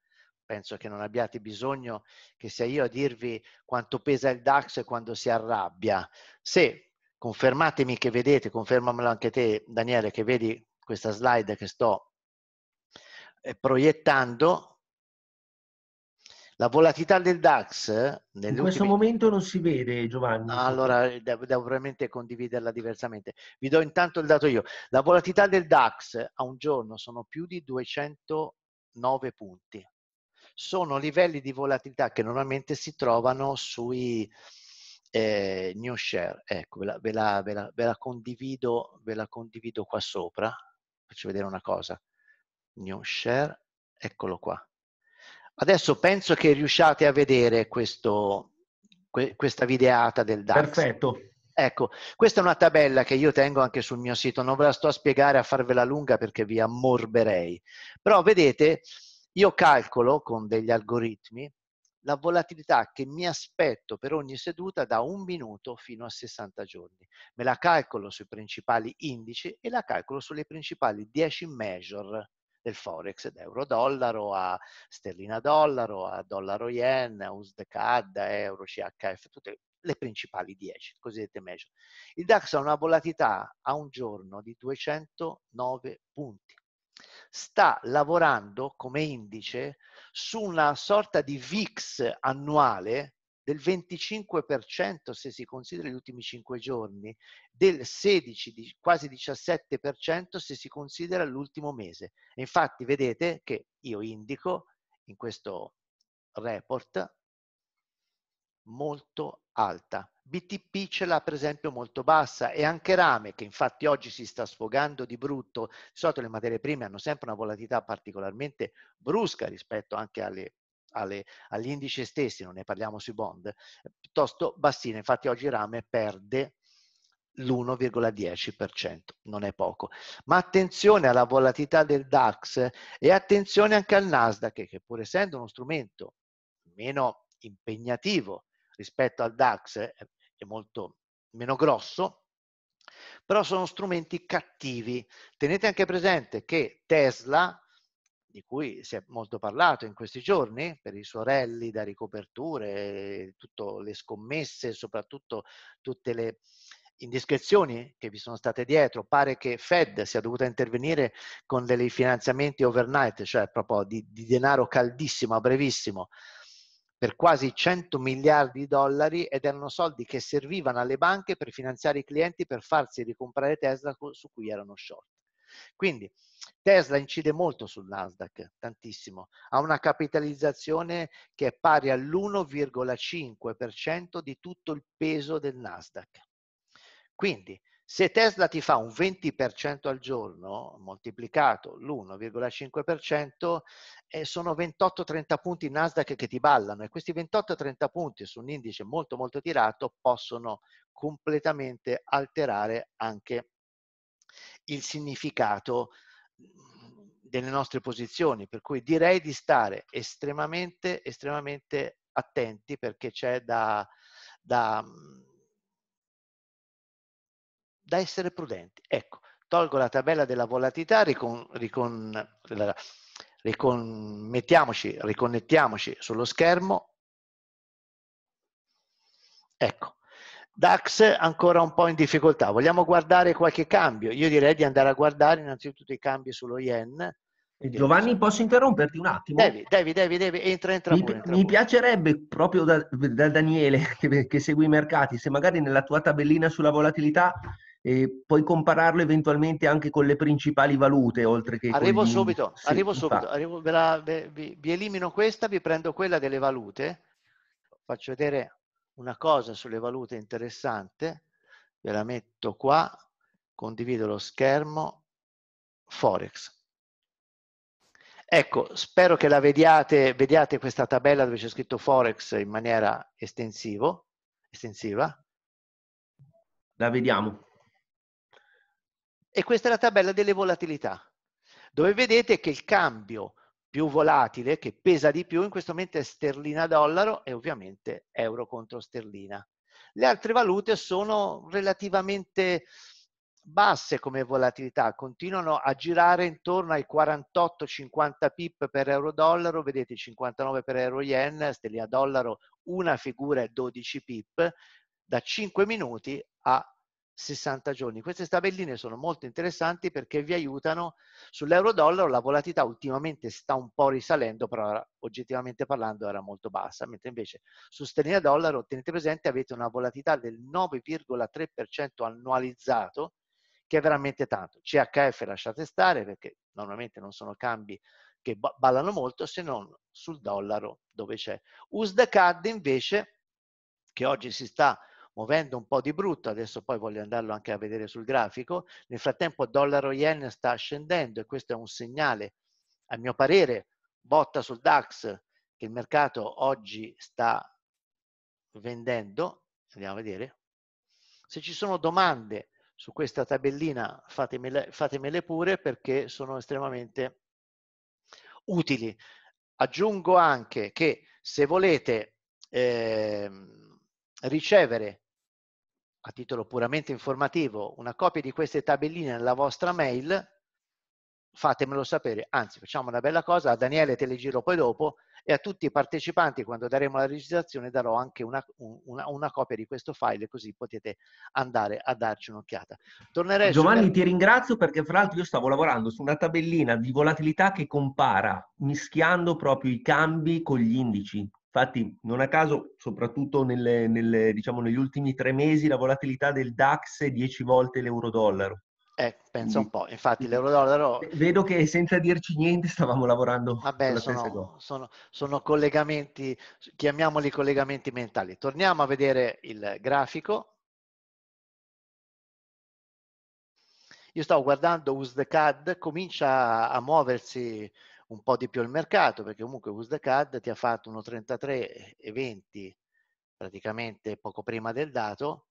Penso che non abbiate bisogno che sia io a dirvi quanto pesa il DAX quando si arrabbia. Se confermatemi che vedete, confermamelo anche te Daniele che vedi questa slide che sto eh, proiettando, la volatilità del DAX... Eh, In ultime... questo momento non si vede, Giovanni. Allora, eh, devo, devo veramente condividerla diversamente. Vi do intanto il dato io. La volatilità del DAX a un giorno sono più di 209 punti. Sono livelli di volatilità che normalmente si trovano sui eh, new share. Ecco, ve la, ve, la, ve, la, ve la, condivido, ve la condivido qua sopra. Faccio vedere una cosa. New share, eccolo qua. Adesso penso che riusciate a vedere questo, que, questa videata del DAX. Perfetto. Ecco, questa è una tabella che io tengo anche sul mio sito, non ve la sto a spiegare a farvela lunga perché vi ammorberei. Però vedete, io calcolo con degli algoritmi la volatilità che mi aspetto per ogni seduta da un minuto fino a 60 giorni. Me la calcolo sui principali indici e la calcolo sulle principali 10 measure del forex, da euro-dollaro a sterlina-dollaro, a dollaro-yen, a USD-CAD, a euro-CHF, tutte le principali 10, cosiddette major. Il DAX ha una volatilità a un giorno di 209 punti. Sta lavorando come indice su una sorta di VIX annuale del 25% se si considera gli ultimi 5 giorni, del 16, quasi 17% se si considera l'ultimo mese. E infatti vedete che io indico in questo report molto alta. BTP ce l'ha per esempio molto bassa e anche rame che infatti oggi si sta sfogando di brutto, di solito le materie prime hanno sempre una volatilità particolarmente brusca rispetto anche alle alle, agli indici stessi, non ne parliamo sui bond, eh, piuttosto bassina. Infatti oggi Rame perde l'1,10%, non è poco. Ma attenzione alla volatilità del DAX eh, e attenzione anche al Nasdaq, che pur essendo uno strumento meno impegnativo rispetto al DAX, eh, è molto meno grosso, però sono strumenti cattivi. Tenete anche presente che Tesla di cui si è molto parlato in questi giorni, per i suoi rally da ricoperture, tutte le scommesse, soprattutto tutte le indiscrezioni che vi sono state dietro. Pare che Fed sia dovuta intervenire con dei finanziamenti overnight, cioè proprio di, di denaro caldissimo a brevissimo, per quasi 100 miliardi di dollari ed erano soldi che servivano alle banche per finanziare i clienti per farsi ricomprare Tesla su cui erano short. Quindi Tesla incide molto sul Nasdaq, tantissimo. Ha una capitalizzazione che è pari all'1,5% di tutto il peso del Nasdaq. Quindi se Tesla ti fa un 20% al giorno, moltiplicato l'1,5%, eh, sono 28-30 punti Nasdaq che ti ballano e questi 28-30 punti su un indice molto molto tirato possono completamente alterare anche il il significato delle nostre posizioni, per cui direi di stare estremamente, estremamente attenti perché c'è da, da, da essere prudenti. Ecco, tolgo la tabella della volatilità, ricon, ricon, riconnettiamoci sullo schermo. Ecco, DAX ancora un po' in difficoltà. Vogliamo guardare qualche cambio? Io direi di andare a guardare innanzitutto i cambi sullo yen. Giovanni, posso interromperti un attimo? Devi, devi, devi, devi. entra, entra mi, pure. Entra mi pure. piacerebbe proprio da, da Daniele, che, che, segue i mercati, se magari nella tua tabellina sulla volatilità eh, puoi compararlo eventualmente anche con le principali valute, oltre che... Arrivo con... subito, sì, arrivo subito, arrivo, ve la, ve, vi, vi elimino questa, vi prendo quella delle valute, faccio vedere una cosa sulle valute interessante, ve la metto qua, condivido lo schermo, Forex. Ecco, spero che la vediate, vediate questa tabella dove c'è scritto Forex in maniera estensivo, estensiva. La vediamo. E questa è la tabella delle volatilità, dove vedete che il cambio più volatile, che pesa di più, in questo momento è sterlina-dollaro e ovviamente euro contro sterlina. Le altre valute sono relativamente basse come volatilità, continuano a girare intorno ai 48-50 pip per euro-dollaro, vedete 59 per euro-yen, sterlina-dollaro una figura è 12 pip, da 5 minuti a 60 giorni. Queste tabelline sono molto interessanti perché vi aiutano sull'euro-dollaro, la volatilità ultimamente sta un po' risalendo, però oggettivamente parlando era molto bassa, mentre invece su sterlina dollaro tenete presente avete una volatilità del 9,3% annualizzato, che è veramente tanto. CHF lasciate stare perché normalmente non sono cambi che ballano molto se non sul dollaro dove c'è. USDCAD invece che oggi si sta muovendo un po' di brutto, adesso poi voglio andarlo anche a vedere sul grafico, nel frattempo dollaro yen sta scendendo e questo è un segnale, a mio parere, botta sul DAX che il mercato oggi sta vendendo, andiamo a vedere, se ci sono domande su questa tabellina fatemele, fatemele pure perché sono estremamente utili. Aggiungo anche che se volete eh, ricevere a titolo puramente informativo una copia di queste tabelline nella vostra mail, fatemelo sapere. Anzi, facciamo una bella cosa, a Daniele te le giro poi dopo e a tutti i partecipanti quando daremo la registrazione darò anche una, una, una copia di questo file così potete andare a darci un'occhiata. Tornerei Giovanni, su... ti ringrazio perché fra l'altro io stavo lavorando su una tabellina di volatilità che compara mischiando proprio i cambi con gli indici Infatti, non a caso, soprattutto nelle, nelle, diciamo, negli ultimi tre mesi, la volatilità del DAX è 10 volte l'euro-dollaro. Eh, penso un po', infatti l'euro-dollaro... Vedo che senza dirci niente stavamo lavorando Vabbè, ah sono, sono, sono, collegamenti, chiamiamoli collegamenti mentali. Torniamo a vedere il grafico. Io stavo guardando USDCAD, comincia a muoversi un po' di più il mercato, perché comunque CAD ti ha fatto 1,33,20 praticamente poco prima del dato,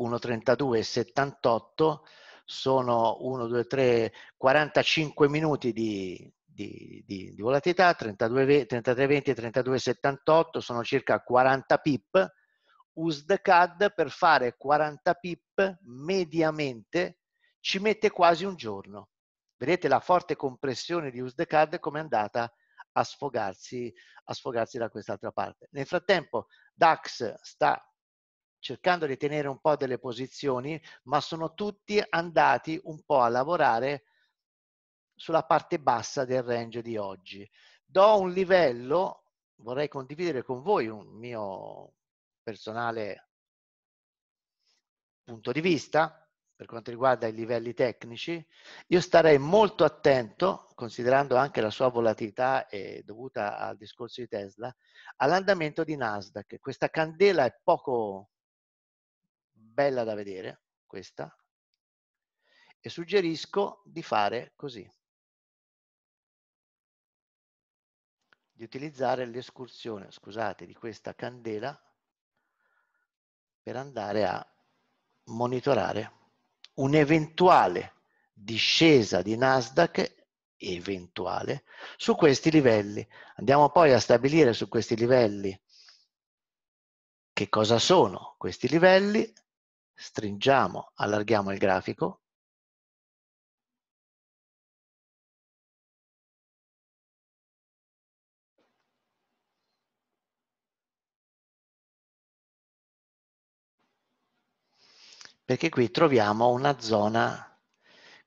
1,32,78 sono 1, 2, 3, 45 minuti di, di, di, di volatilità, 32, 33,20 e 32,78 sono circa 40 pip, CAD per fare 40 pip mediamente ci mette quasi un giorno. Vedete la forte compressione di USDCAD come è andata a sfogarsi, a sfogarsi da quest'altra parte. Nel frattempo DAX sta cercando di tenere un po' delle posizioni, ma sono tutti andati un po' a lavorare sulla parte bassa del range di oggi. Do un livello, vorrei condividere con voi un mio personale punto di vista, per quanto riguarda i livelli tecnici, io starei molto attento, considerando anche la sua volatilità eh, dovuta al discorso di Tesla, all'andamento di Nasdaq. Questa candela è poco bella da vedere, questa, e suggerisco di fare così. Di utilizzare l'escursione, scusate, di questa candela per andare a monitorare un'eventuale discesa di Nasdaq eventuale su questi livelli. Andiamo poi a stabilire su questi livelli che cosa sono questi livelli, stringiamo, allarghiamo il grafico perché qui troviamo una zona,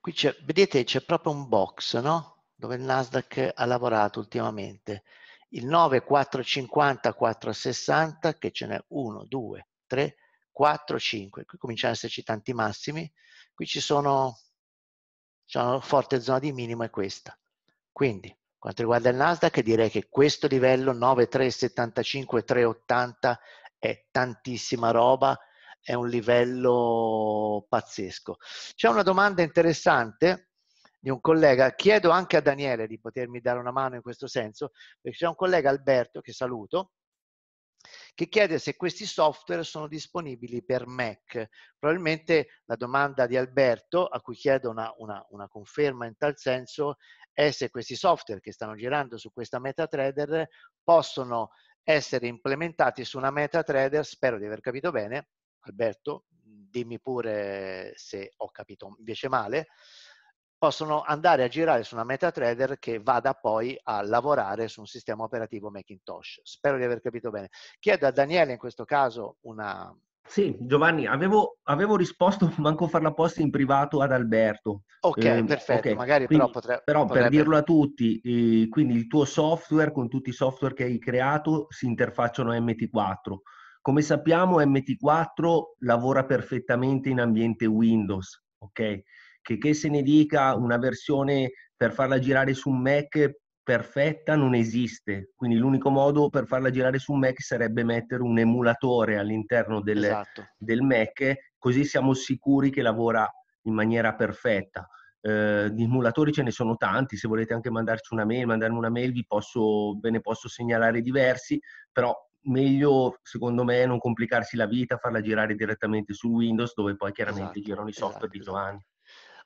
qui vedete c'è proprio un box, no? Dove il Nasdaq ha lavorato ultimamente. Il 9450 460, che ce n'è 1, 2, 3, 4, 5. Qui cominciano ad esserci tanti massimi. Qui ci sono, c'è una forte zona di minimo è questa. Quindi, quanto riguarda il Nasdaq, direi che questo livello 9,375, 3,80 è tantissima roba è un livello pazzesco. C'è una domanda interessante di un collega, chiedo anche a Daniele di potermi dare una mano in questo senso, perché c'è un collega Alberto che saluto, che chiede se questi software sono disponibili per Mac. Probabilmente la domanda di Alberto, a cui chiedo una, una, una conferma in tal senso, è se questi software che stanno girando su questa MetaTrader possono essere implementati su una MetaTrader, spero di aver capito bene, Alberto, dimmi pure se ho capito invece male, possono andare a girare su una MetaTrader che vada poi a lavorare su un sistema operativo Macintosh. Spero di aver capito bene. Chiedo a Daniele in questo caso una... Sì, Giovanni, avevo, avevo risposto, manco farla apposta in privato ad Alberto. Ok, eh, perfetto, okay. magari quindi, però potrei... Però potrebbe... per dirlo a tutti, eh, quindi il tuo software con tutti i software che hai creato si interfacciano a MT4 come sappiamo MT4 lavora perfettamente in ambiente Windows, ok? Che, che se ne dica una versione per farla girare su un Mac perfetta non esiste, quindi l'unico modo per farla girare su un Mac sarebbe mettere un emulatore all'interno del, esatto. del Mac, così siamo sicuri che lavora in maniera perfetta. Eh, di emulatori ce ne sono tanti, se volete anche mandarci una mail, mandarmi una mail vi posso, ve ne posso segnalare diversi, però meglio secondo me non complicarsi la vita, farla girare direttamente su Windows dove poi chiaramente esatto, girano i software esatto, di esatto. Giovanni.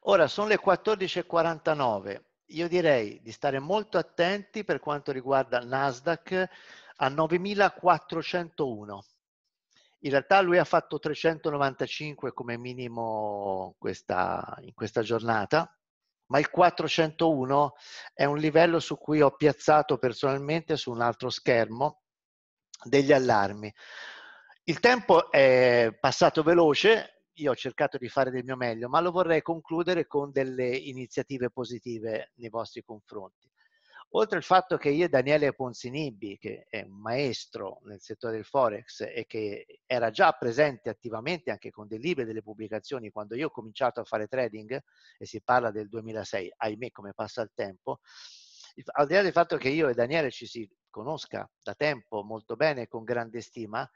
Ora sono le 14.49, io direi di stare molto attenti per quanto riguarda Nasdaq a 9.401. In realtà lui ha fatto 395 come minimo questa, in questa giornata, ma il 401 è un livello su cui ho piazzato personalmente su un altro schermo degli allarmi. Il tempo è passato veloce, io ho cercato di fare del mio meglio, ma lo vorrei concludere con delle iniziative positive nei vostri confronti. Oltre al fatto che io e Daniele Ponsinibbi, che è un maestro nel settore del Forex e che era già presente attivamente anche con dei libri e delle pubblicazioni quando io ho cominciato a fare trading, e si parla del 2006, ahimè come passa il tempo, al di là del fatto che io e Daniele ci si conosca da tempo molto bene con grande stima,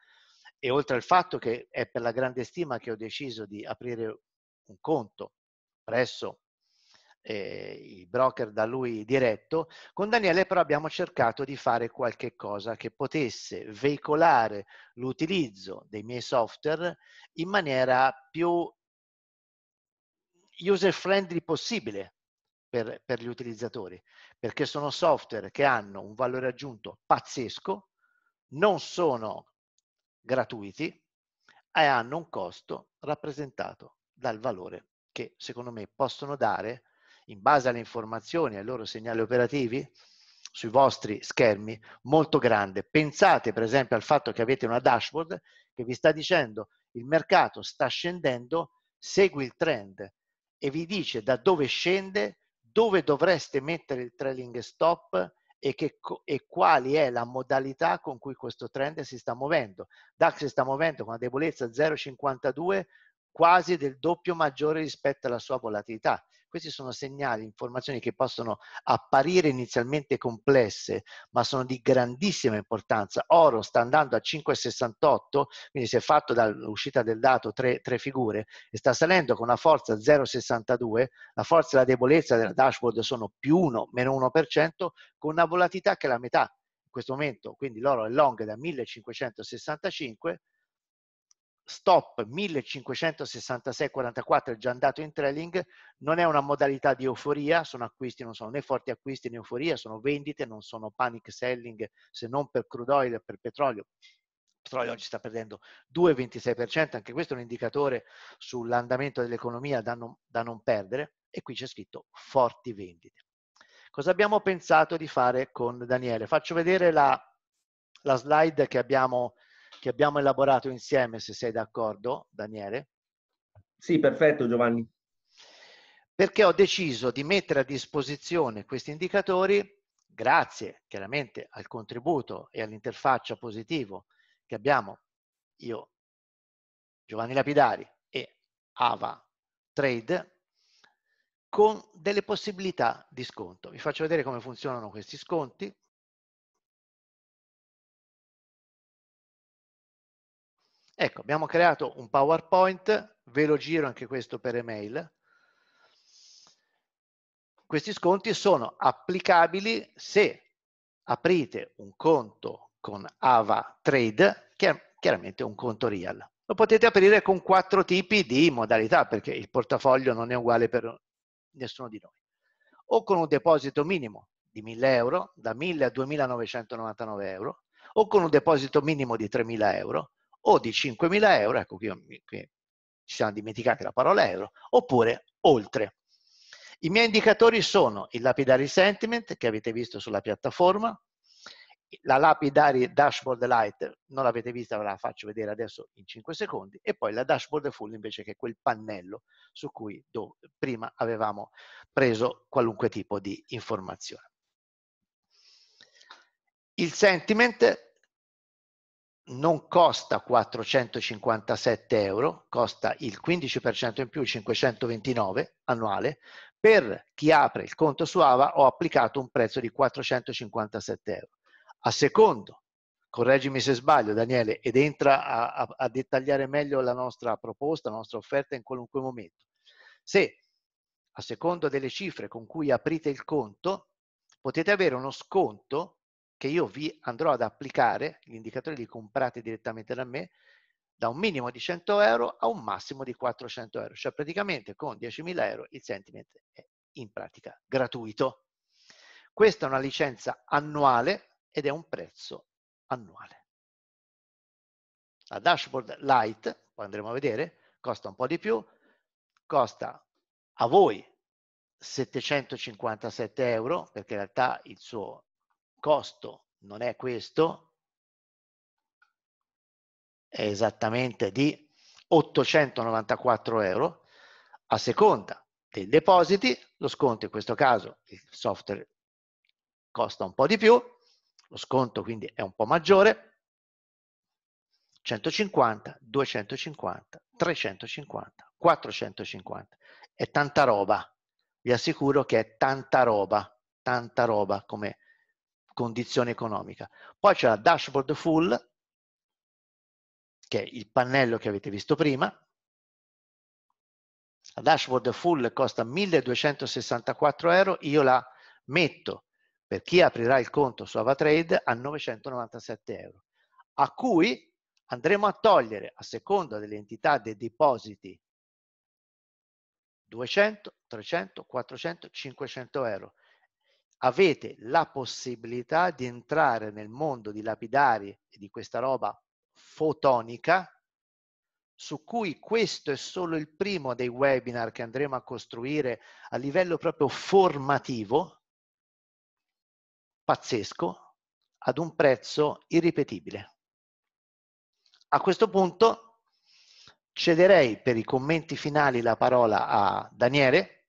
e oltre al fatto che è per la grande stima che ho deciso di aprire un conto presso eh, il broker da lui diretto, con Daniele però abbiamo cercato di fare qualche cosa che potesse veicolare l'utilizzo dei miei software in maniera più user friendly possibile per, per gli utilizzatori, perché sono software che hanno un valore aggiunto pazzesco, non sono gratuiti e hanno un costo rappresentato dal valore che secondo me possono dare in base alle informazioni e ai loro segnali operativi sui vostri schermi molto grande. Pensate per esempio al fatto che avete una dashboard che vi sta dicendo il mercato sta scendendo, segui il trend e vi dice da dove scende dove dovreste mettere il trailing stop e, che, e quali è la modalità con cui questo trend si sta muovendo. DAX si sta muovendo con una debolezza 0,52 quasi del doppio maggiore rispetto alla sua volatilità. Questi sono segnali, informazioni che possono apparire inizialmente complesse, ma sono di grandissima importanza. Oro sta andando a 5,68, quindi si è fatto dall'uscita del dato tre, tre figure e sta salendo con una forza 0,62. La forza e la debolezza della dashboard sono più 1, meno 1%, con una volatilità che è la metà in questo momento. Quindi l'oro è long da 1565 stop 1566,44 è già andato in trailing, non è una modalità di euforia, sono acquisti, non sono né forti acquisti né euforia, sono vendite, non sono panic selling se non per crude oil e per petrolio. Petrolio oggi sta perdendo 2,26%, anche questo è un indicatore sull'andamento dell'economia da non, da non perdere e qui c'è scritto forti vendite. Cosa abbiamo pensato di fare con Daniele? Faccio vedere la, la slide che abbiamo che abbiamo elaborato insieme, se sei d'accordo, Daniele. Sì, perfetto Giovanni. Perché ho deciso di mettere a disposizione questi indicatori grazie chiaramente al contributo e all'interfaccia positivo che abbiamo io, Giovanni Lapidari e Ava Trade, con delle possibilità di sconto. Vi faccio vedere come funzionano questi sconti. Ecco, abbiamo creato un PowerPoint, ve lo giro anche questo per email. Questi sconti sono applicabili se aprite un conto con Ava Trade, che è chiaramente un conto real. Lo potete aprire con quattro tipi di modalità, perché il portafoglio non è uguale per nessuno di noi. O con un deposito minimo di 1000 euro, da 1000 a 2999 euro, o con un deposito minimo di 3000 euro, o di 5.000 euro, ecco qui, qui ci siamo dimenticati la parola euro, oppure oltre. I miei indicatori sono il lapidari sentiment che avete visto sulla piattaforma, la lapidari dashboard light non l'avete vista, ve la faccio vedere adesso in 5 secondi, e poi la dashboard full invece che è quel pannello su cui do, prima avevamo preso qualunque tipo di informazione. Il sentiment non costa 457 euro, costa il 15% in più, 529 annuale. Per chi apre il conto su AVA ho applicato un prezzo di 457 euro. A secondo, correggimi se sbaglio Daniele, ed entra a, a, a dettagliare meglio la nostra proposta, la nostra offerta in qualunque momento. Se a secondo delle cifre con cui aprite il conto, potete avere uno sconto che io vi andrò ad applicare, gli indicatori li comprate direttamente da me, da un minimo di 100 euro a un massimo di 400 euro, cioè praticamente con 10.000 euro il Sentiment è in pratica gratuito. Questa è una licenza annuale ed è un prezzo annuale. La dashboard light, poi andremo a vedere, costa un po' di più, costa a voi 757 euro, perché in realtà il suo costo non è questo, è esattamente di 894 euro, a seconda dei depositi, lo sconto in questo caso il software costa un po' di più, lo sconto quindi è un po' maggiore, 150, 250, 350, 450. È tanta roba, vi assicuro che è tanta roba, tanta roba come condizione economica. Poi c'è la dashboard full, che è il pannello che avete visto prima. La dashboard full costa 1264 euro, io la metto per chi aprirà il conto su AvaTrade a 997 euro, a cui andremo a togliere, a seconda dell'entità dei depositi, 200, 300, 400, 500 euro avete la possibilità di entrare nel mondo di lapidari e di questa roba fotonica su cui questo è solo il primo dei webinar che andremo a costruire a livello proprio formativo, pazzesco, ad un prezzo irripetibile. A questo punto cederei per i commenti finali la parola a Daniele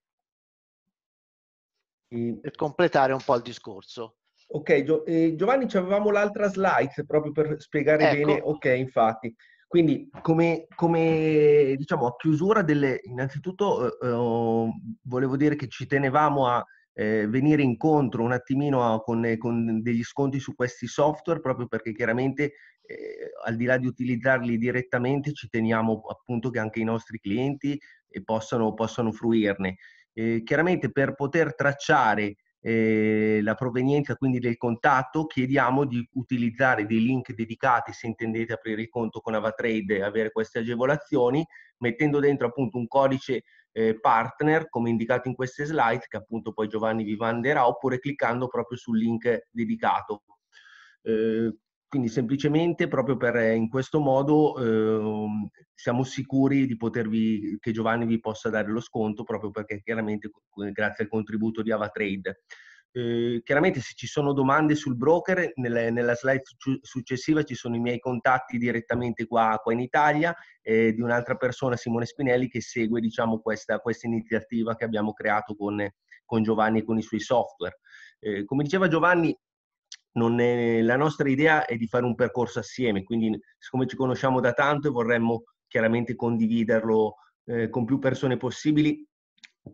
per completare un po' il discorso. Ok, Gio- eh, Giovanni, avevamo l'altra slide proprio per spiegare ecco. bene. Ok, infatti. Quindi come, come diciamo a chiusura delle, innanzitutto eh, oh, volevo dire che ci tenevamo a eh, venire incontro un attimino a, con, eh, con, degli sconti su questi software proprio perché chiaramente eh, al di là di utilizzarli direttamente ci teniamo appunto che anche i nostri clienti possano, possano fruirne. Eh, chiaramente per poter tracciare eh, la provenienza quindi del contatto chiediamo di utilizzare dei link dedicati se intendete aprire il conto con Avatrade e avere queste agevolazioni mettendo dentro appunto un codice eh, partner come indicato in queste slide che appunto poi Giovanni vi manderà oppure cliccando proprio sul link dedicato. Eh, quindi semplicemente proprio per eh, in questo modo eh, siamo sicuri di potervi, che Giovanni vi possa dare lo sconto proprio perché chiaramente eh, grazie al contributo di Avatrade. Eh, chiaramente se ci sono domande sul broker, nelle, nella slide successiva ci sono i miei contatti direttamente qua, qua in Italia eh, di un'altra persona, Simone Spinelli, che segue diciamo, questa, questa, iniziativa che abbiamo creato con, con Giovanni e con i suoi software. Eh, come diceva Giovanni, è, la nostra idea è di fare un percorso assieme, quindi siccome ci conosciamo da tanto e vorremmo chiaramente condividerlo eh, con più persone possibili,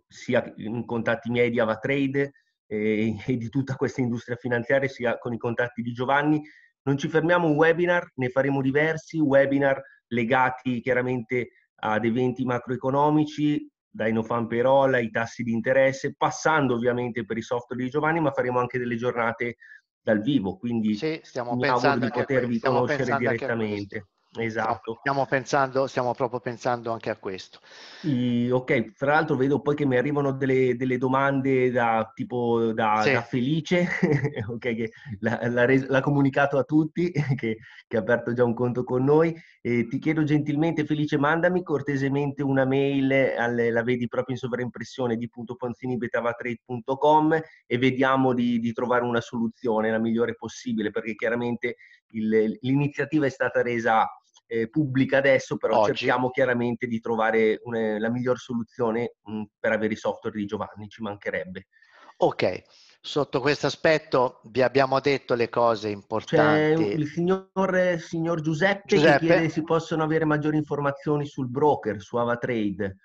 sia in contatti miei di Avatrade eh, e di tutta questa industria finanziaria, sia con i contatti di Giovanni. Non ci fermiamo un webinar, ne faremo diversi, webinar legati chiaramente ad eventi macroeconomici, da Inofan Perola, ai tassi di interesse, passando ovviamente per i software di Giovanni, ma faremo anche delle giornate dal vivo, quindi sì, stiamo mi auguro di potervi conoscere direttamente. Esatto. Stiamo, pensando, stiamo proprio pensando anche a questo. I, ok, fra l'altro vedo poi che mi arrivano delle, delle domande da tipo da, sì. da Felice, okay, che l'ha, comunicato a tutti, che, che, ha aperto già un conto con noi. E ti chiedo gentilmente, Felice, mandami cortesemente una mail, alle, la vedi proprio in sovraimpressione di .panzinibetavatrade.com e vediamo di, di, trovare una soluzione, la migliore possibile, perché chiaramente il, l'iniziativa è stata resa eh, pubblica adesso, però Oggi. cerchiamo chiaramente di trovare una, la miglior soluzione mh, mm, per avere i software di Giovanni, ci mancherebbe. Ok, sotto questo aspetto vi abbiamo detto le cose importanti. C'è il signor, signor Giuseppe, Giuseppe, che chiede se possono avere maggiori informazioni sul broker, su Avatrade.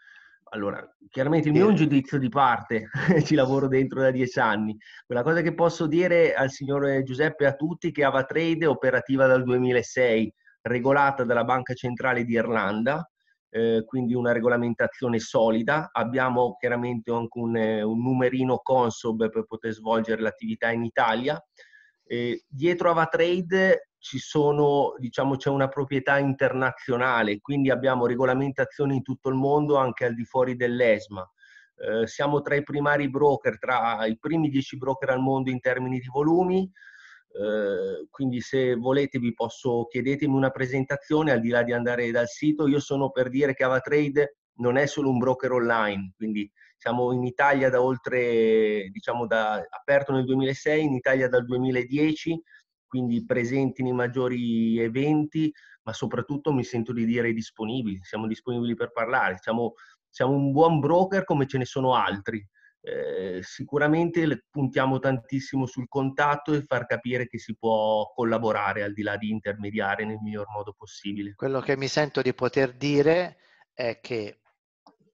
Allora, chiaramente il mio è un giudizio di parte, ci lavoro dentro da dieci anni. Quella cosa che posso dire al signor Giuseppe e a tutti è che Avatrade è operativa dal 2006, regolata dalla Banca Centrale di Irlanda, eh, quindi una regolamentazione solida. Abbiamo chiaramente anche un, eh, un numerino Consob per poter svolgere l'attività in Italia. Eh, dietro Avatrade ci sono, diciamo, c'è una proprietà internazionale, quindi abbiamo regolamentazioni in tutto il mondo, anche al di fuori dell'ESMA. Eh, siamo tra i primari broker, tra i primi 10 broker al mondo in termini di volumi, Ehm, quindi se volete vi posso chiedetemi una presentazione al di là di andare dal sito. Io sono per dire che Avatrade non è solo un broker online, quindi siamo in Italia da oltre, diciamo, da, aperto nel 2006, in Italia dal 2010, quindi presenti nei maggiori eventi, ma soprattutto mi sento di dire disponibili, siamo disponibili per parlare, siamo, siamo un buon broker come ce ne sono altri. Eh, sicuramente puntiamo tantissimo sul contatto e far capire che si può collaborare al di là di intermediare nel miglior modo possibile. Quello che mi sento di poter dire è che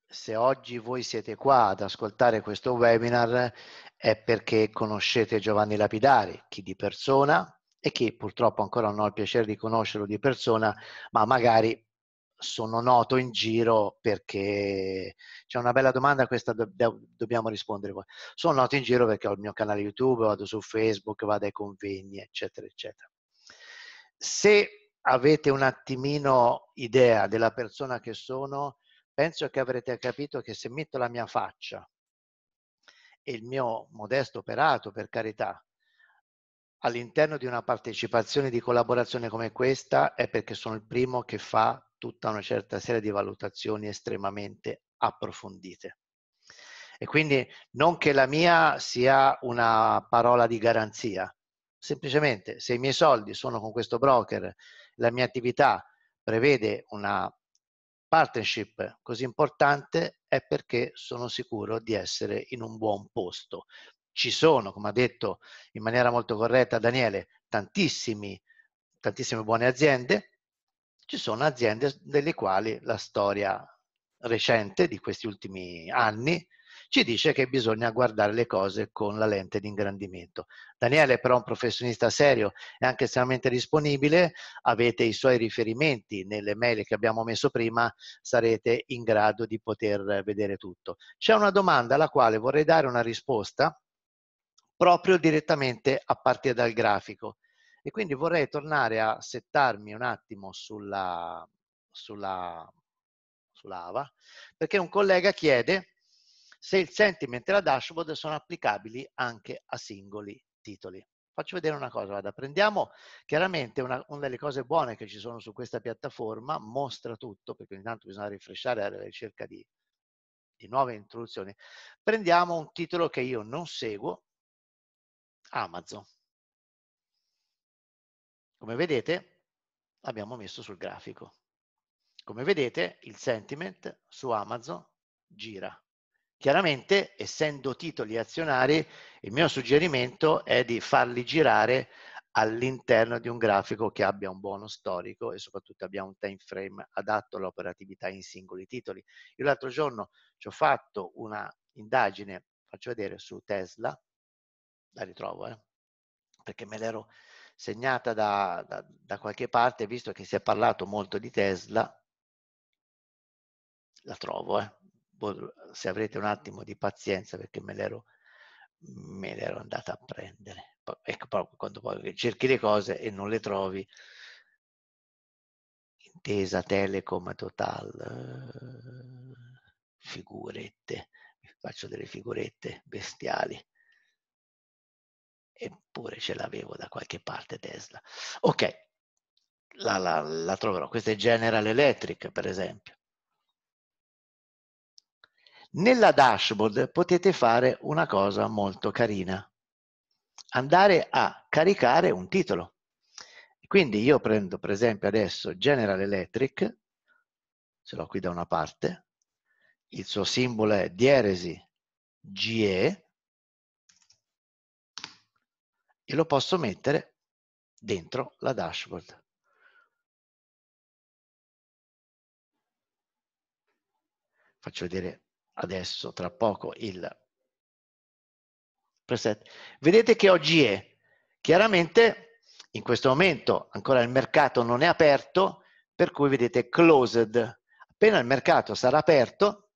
se oggi voi siete qua ad ascoltare questo webinar è perché conoscete Giovanni Lapidari, chi di persona e chi purtroppo ancora non ho il piacere di conoscerlo di persona, ma magari sono noto in giro perché c'è una bella domanda, questa do, do, dobbiamo rispondere poi. Sono noto in giro perché ho il mio canale YouTube, vado su Facebook, vado ai convegni, eccetera, eccetera. Se avete un attimino idea della persona che sono, penso che avrete capito che se metto la mia faccia e il mio modesto operato, per carità, all'interno di una partecipazione di collaborazione come questa è perché sono il primo che fa tutta una certa serie di valutazioni estremamente approfondite. E quindi non che la mia sia una parola di garanzia, semplicemente se i miei soldi sono con questo broker, la mia attività prevede una partnership così importante è perché sono sicuro di essere in un buon posto. Ci sono, come ha detto in maniera molto corretta Daniele, tantissime buone aziende, ci sono aziende delle quali la storia recente di questi ultimi anni ci dice che bisogna guardare le cose con la lente di ingrandimento. Daniele però è un professionista serio e anche estremamente disponibile, avete i suoi riferimenti nelle mail che abbiamo messo prima, sarete in grado di poter vedere tutto. C'è una domanda alla quale vorrei dare una risposta proprio direttamente a partire dal grafico. E quindi vorrei tornare a settarmi un attimo sulla, sulla, sulla AVA, perché un collega chiede se il sentiment e la dashboard sono applicabili anche a singoli titoli. Faccio vedere una cosa, vada, prendiamo chiaramente una, una, delle cose buone che ci sono su questa piattaforma, mostra tutto, perché intanto bisogna rifresciare alla ricerca di, di nuove introduzioni. Prendiamo un titolo che io non seguo, Amazon. Come vedete abbiamo messo sul grafico. Come vedete il sentiment su Amazon gira. Chiaramente, essendo titoli azionari, il mio suggerimento è di farli girare all'interno di un grafico che abbia un buono storico e soprattutto abbia un time frame adatto all'operatività in singoli titoli. Io l'altro giorno ci ho fatto una indagine, faccio vedere su Tesla, la ritrovo, eh, perché me l'ero segnata da, da, da qualche parte, visto che si è parlato molto di Tesla, la trovo, eh. eh se avrete un attimo di pazienza perché me l'ero, me l'ero andata a prendere. Ecco, proprio quando poi cerchi le cose e non le trovi, intesa Telecom Total, eh, figurette, faccio delle figurette bestiali eppure ce l'avevo da qualche parte Tesla. Ok, la, la, la troverò. Questa è General Electric, per esempio. Nella dashboard potete fare una cosa molto carina, andare a caricare un titolo. Quindi io prendo per esempio adesso General Electric, ce l'ho qui da una parte, il suo simbolo è dieresi GE, e lo posso mettere dentro la dashboard. Faccio vedere adesso, tra poco, il preset. Vedete che oggi è. Chiaramente in questo momento ancora il mercato non è aperto, per cui vedete closed. Appena il mercato sarà aperto,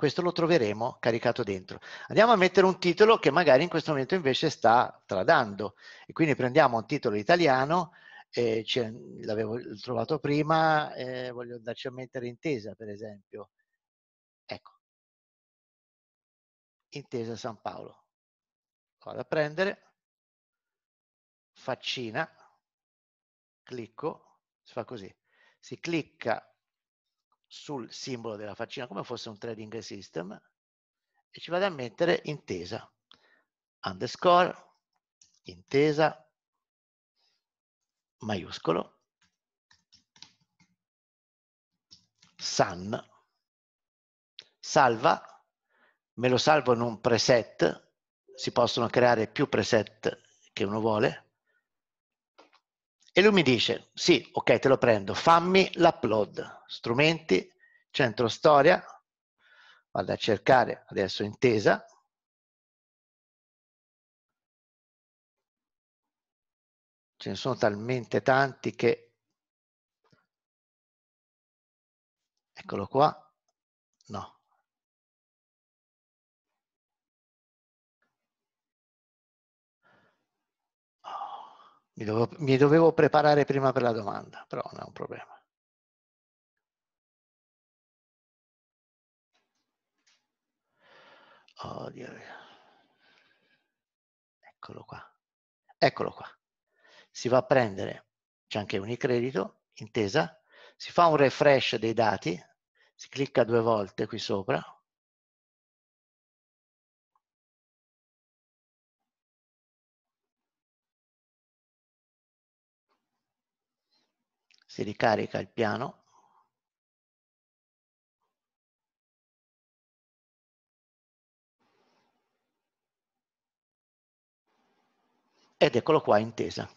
questo lo troveremo caricato dentro. Andiamo a mettere un titolo che magari in questo momento invece sta tradando e quindi prendiamo un titolo italiano, eh, l'avevo trovato prima, eh, voglio andarci a mettere intesa per esempio, ecco, intesa San Paolo, vado a prendere, faccina, clicco, si fa così, si clicca sul simbolo della faccina come fosse un trading system e ci vado a mettere intesa underscore intesa maiuscolo sun salva me lo salvo in un preset si possono creare più preset che uno vuole e lui mi dice, sì, ok, te lo prendo, fammi l'upload, strumenti, centro storia, vado a cercare adesso intesa, ce ne sono talmente tanti che eccolo qua no Mi dovevo, mi dovevo preparare prima per la domanda, però non è un problema. Oh, Eccolo qua. Eccolo qua. Si va a prendere, c'è anche Unicredito, intesa, si fa un refresh dei dati, si clicca due volte qui sopra, si ricarica il piano ed eccolo qua intesa.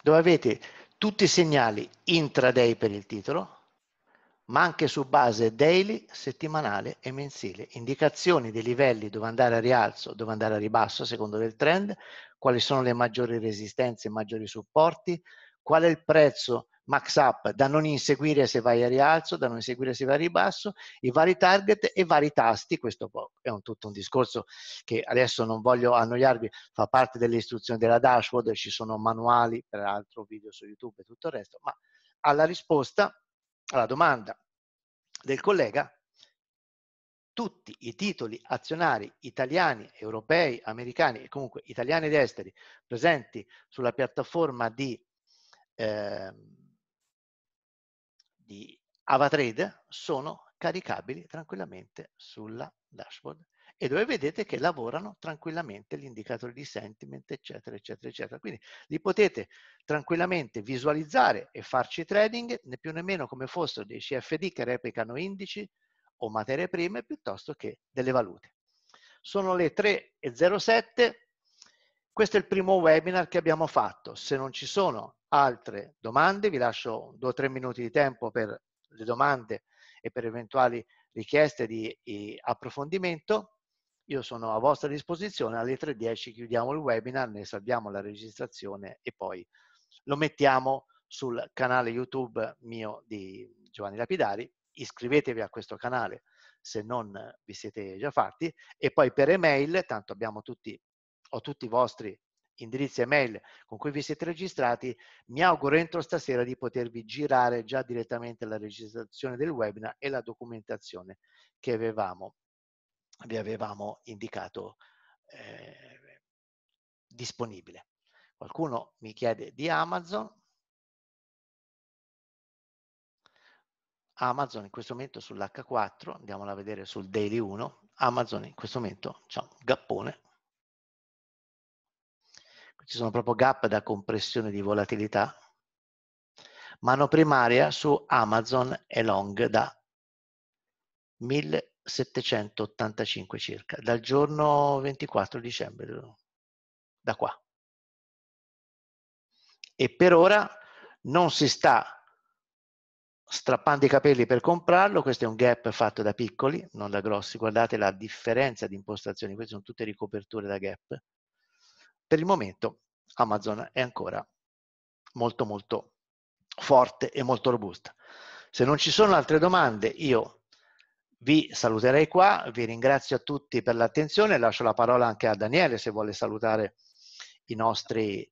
Dove avete tutti i segnali intraday per il titolo, ma anche su base daily, settimanale e mensile. Indicazioni dei livelli dove andare a rialzo, dove andare a ribasso, secondo del trend, quali sono le maggiori resistenze, i maggiori supporti, qual è il prezzo max up da non inseguire se vai a rialzo, da non inseguire se vai a ribasso, i vari target e vari tasti, questo è un, tutto un discorso che adesso non voglio annoiarvi, fa parte delle istruzioni della dashboard, ci sono manuali, peraltro video su YouTube e tutto il resto, ma alla risposta, alla domanda del collega, tutti i titoli azionari italiani, europei, americani e comunque italiani ed esteri presenti sulla piattaforma di, eh, di Avatrade sono caricabili tranquillamente sulla dashboard e dove vedete che lavorano tranquillamente gli indicatori di sentiment, eccetera, eccetera, eccetera. Quindi li potete tranquillamente visualizzare e farci trading, né più né meno come fossero dei CFD che replicano indici, o materie prime piuttosto che delle valute. Sono le 3.07, questo è il primo webinar che abbiamo fatto. Se non ci sono altre domande, vi lascio due o tre minuti di tempo per le domande e per eventuali richieste di approfondimento. Io sono a vostra disposizione, alle 3.10 chiudiamo il webinar, ne salviamo la registrazione e poi lo mettiamo sul canale YouTube mio di Giovanni Lapidari iscrivetevi a questo canale se non vi siete già fatti e poi per email, tanto abbiamo tutti, ho tutti i vostri indirizzi email con cui vi siete registrati, mi auguro entro stasera di potervi girare già direttamente la registrazione del webinar e la documentazione che avevamo, vi avevamo indicato eh, disponibile. Qualcuno mi chiede di Amazon, Amazon in questo momento sull'H4, andiamola a vedere sul daily 1, Amazon in questo momento c'è diciamo, un gappone. Ci sono proprio gap da compressione di volatilità. Mano primaria su Amazon è long da 1785 circa, dal giorno 24 dicembre, da qua. E per ora non si sta strappando i capelli per comprarlo, questo è un gap fatto da piccoli, non da grossi, guardate la differenza di impostazioni, queste sono tutte ricoperture da gap. Per il momento Amazon è ancora molto molto forte e molto robusta. Se non ci sono altre domande, io vi saluterei qua, vi ringrazio a tutti per l'attenzione, lascio la parola anche a Daniele se vuole salutare i nostri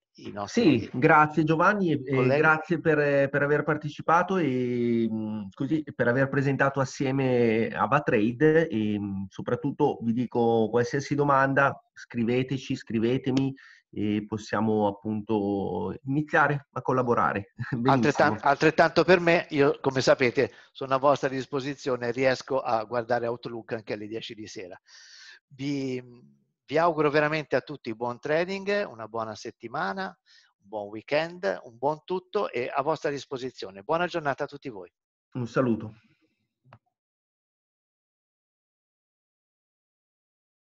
sì, grazie Giovanni, e grazie per, eh, per, aver partecipato e mm, così, per aver presentato assieme Avatrade e mm, soprattutto vi dico qualsiasi domanda scriveteci, scrivetemi e possiamo appunto iniziare a collaborare. Altrettanto, altrettanto, per me, io come sapete sono a vostra disposizione, riesco a guardare Outlook anche alle 10 di sera. Vi mm, vi auguro veramente a tutti buon trading, una buona settimana, un buon weekend, un buon tutto e a vostra disposizione. Buona giornata a tutti voi. Un saluto.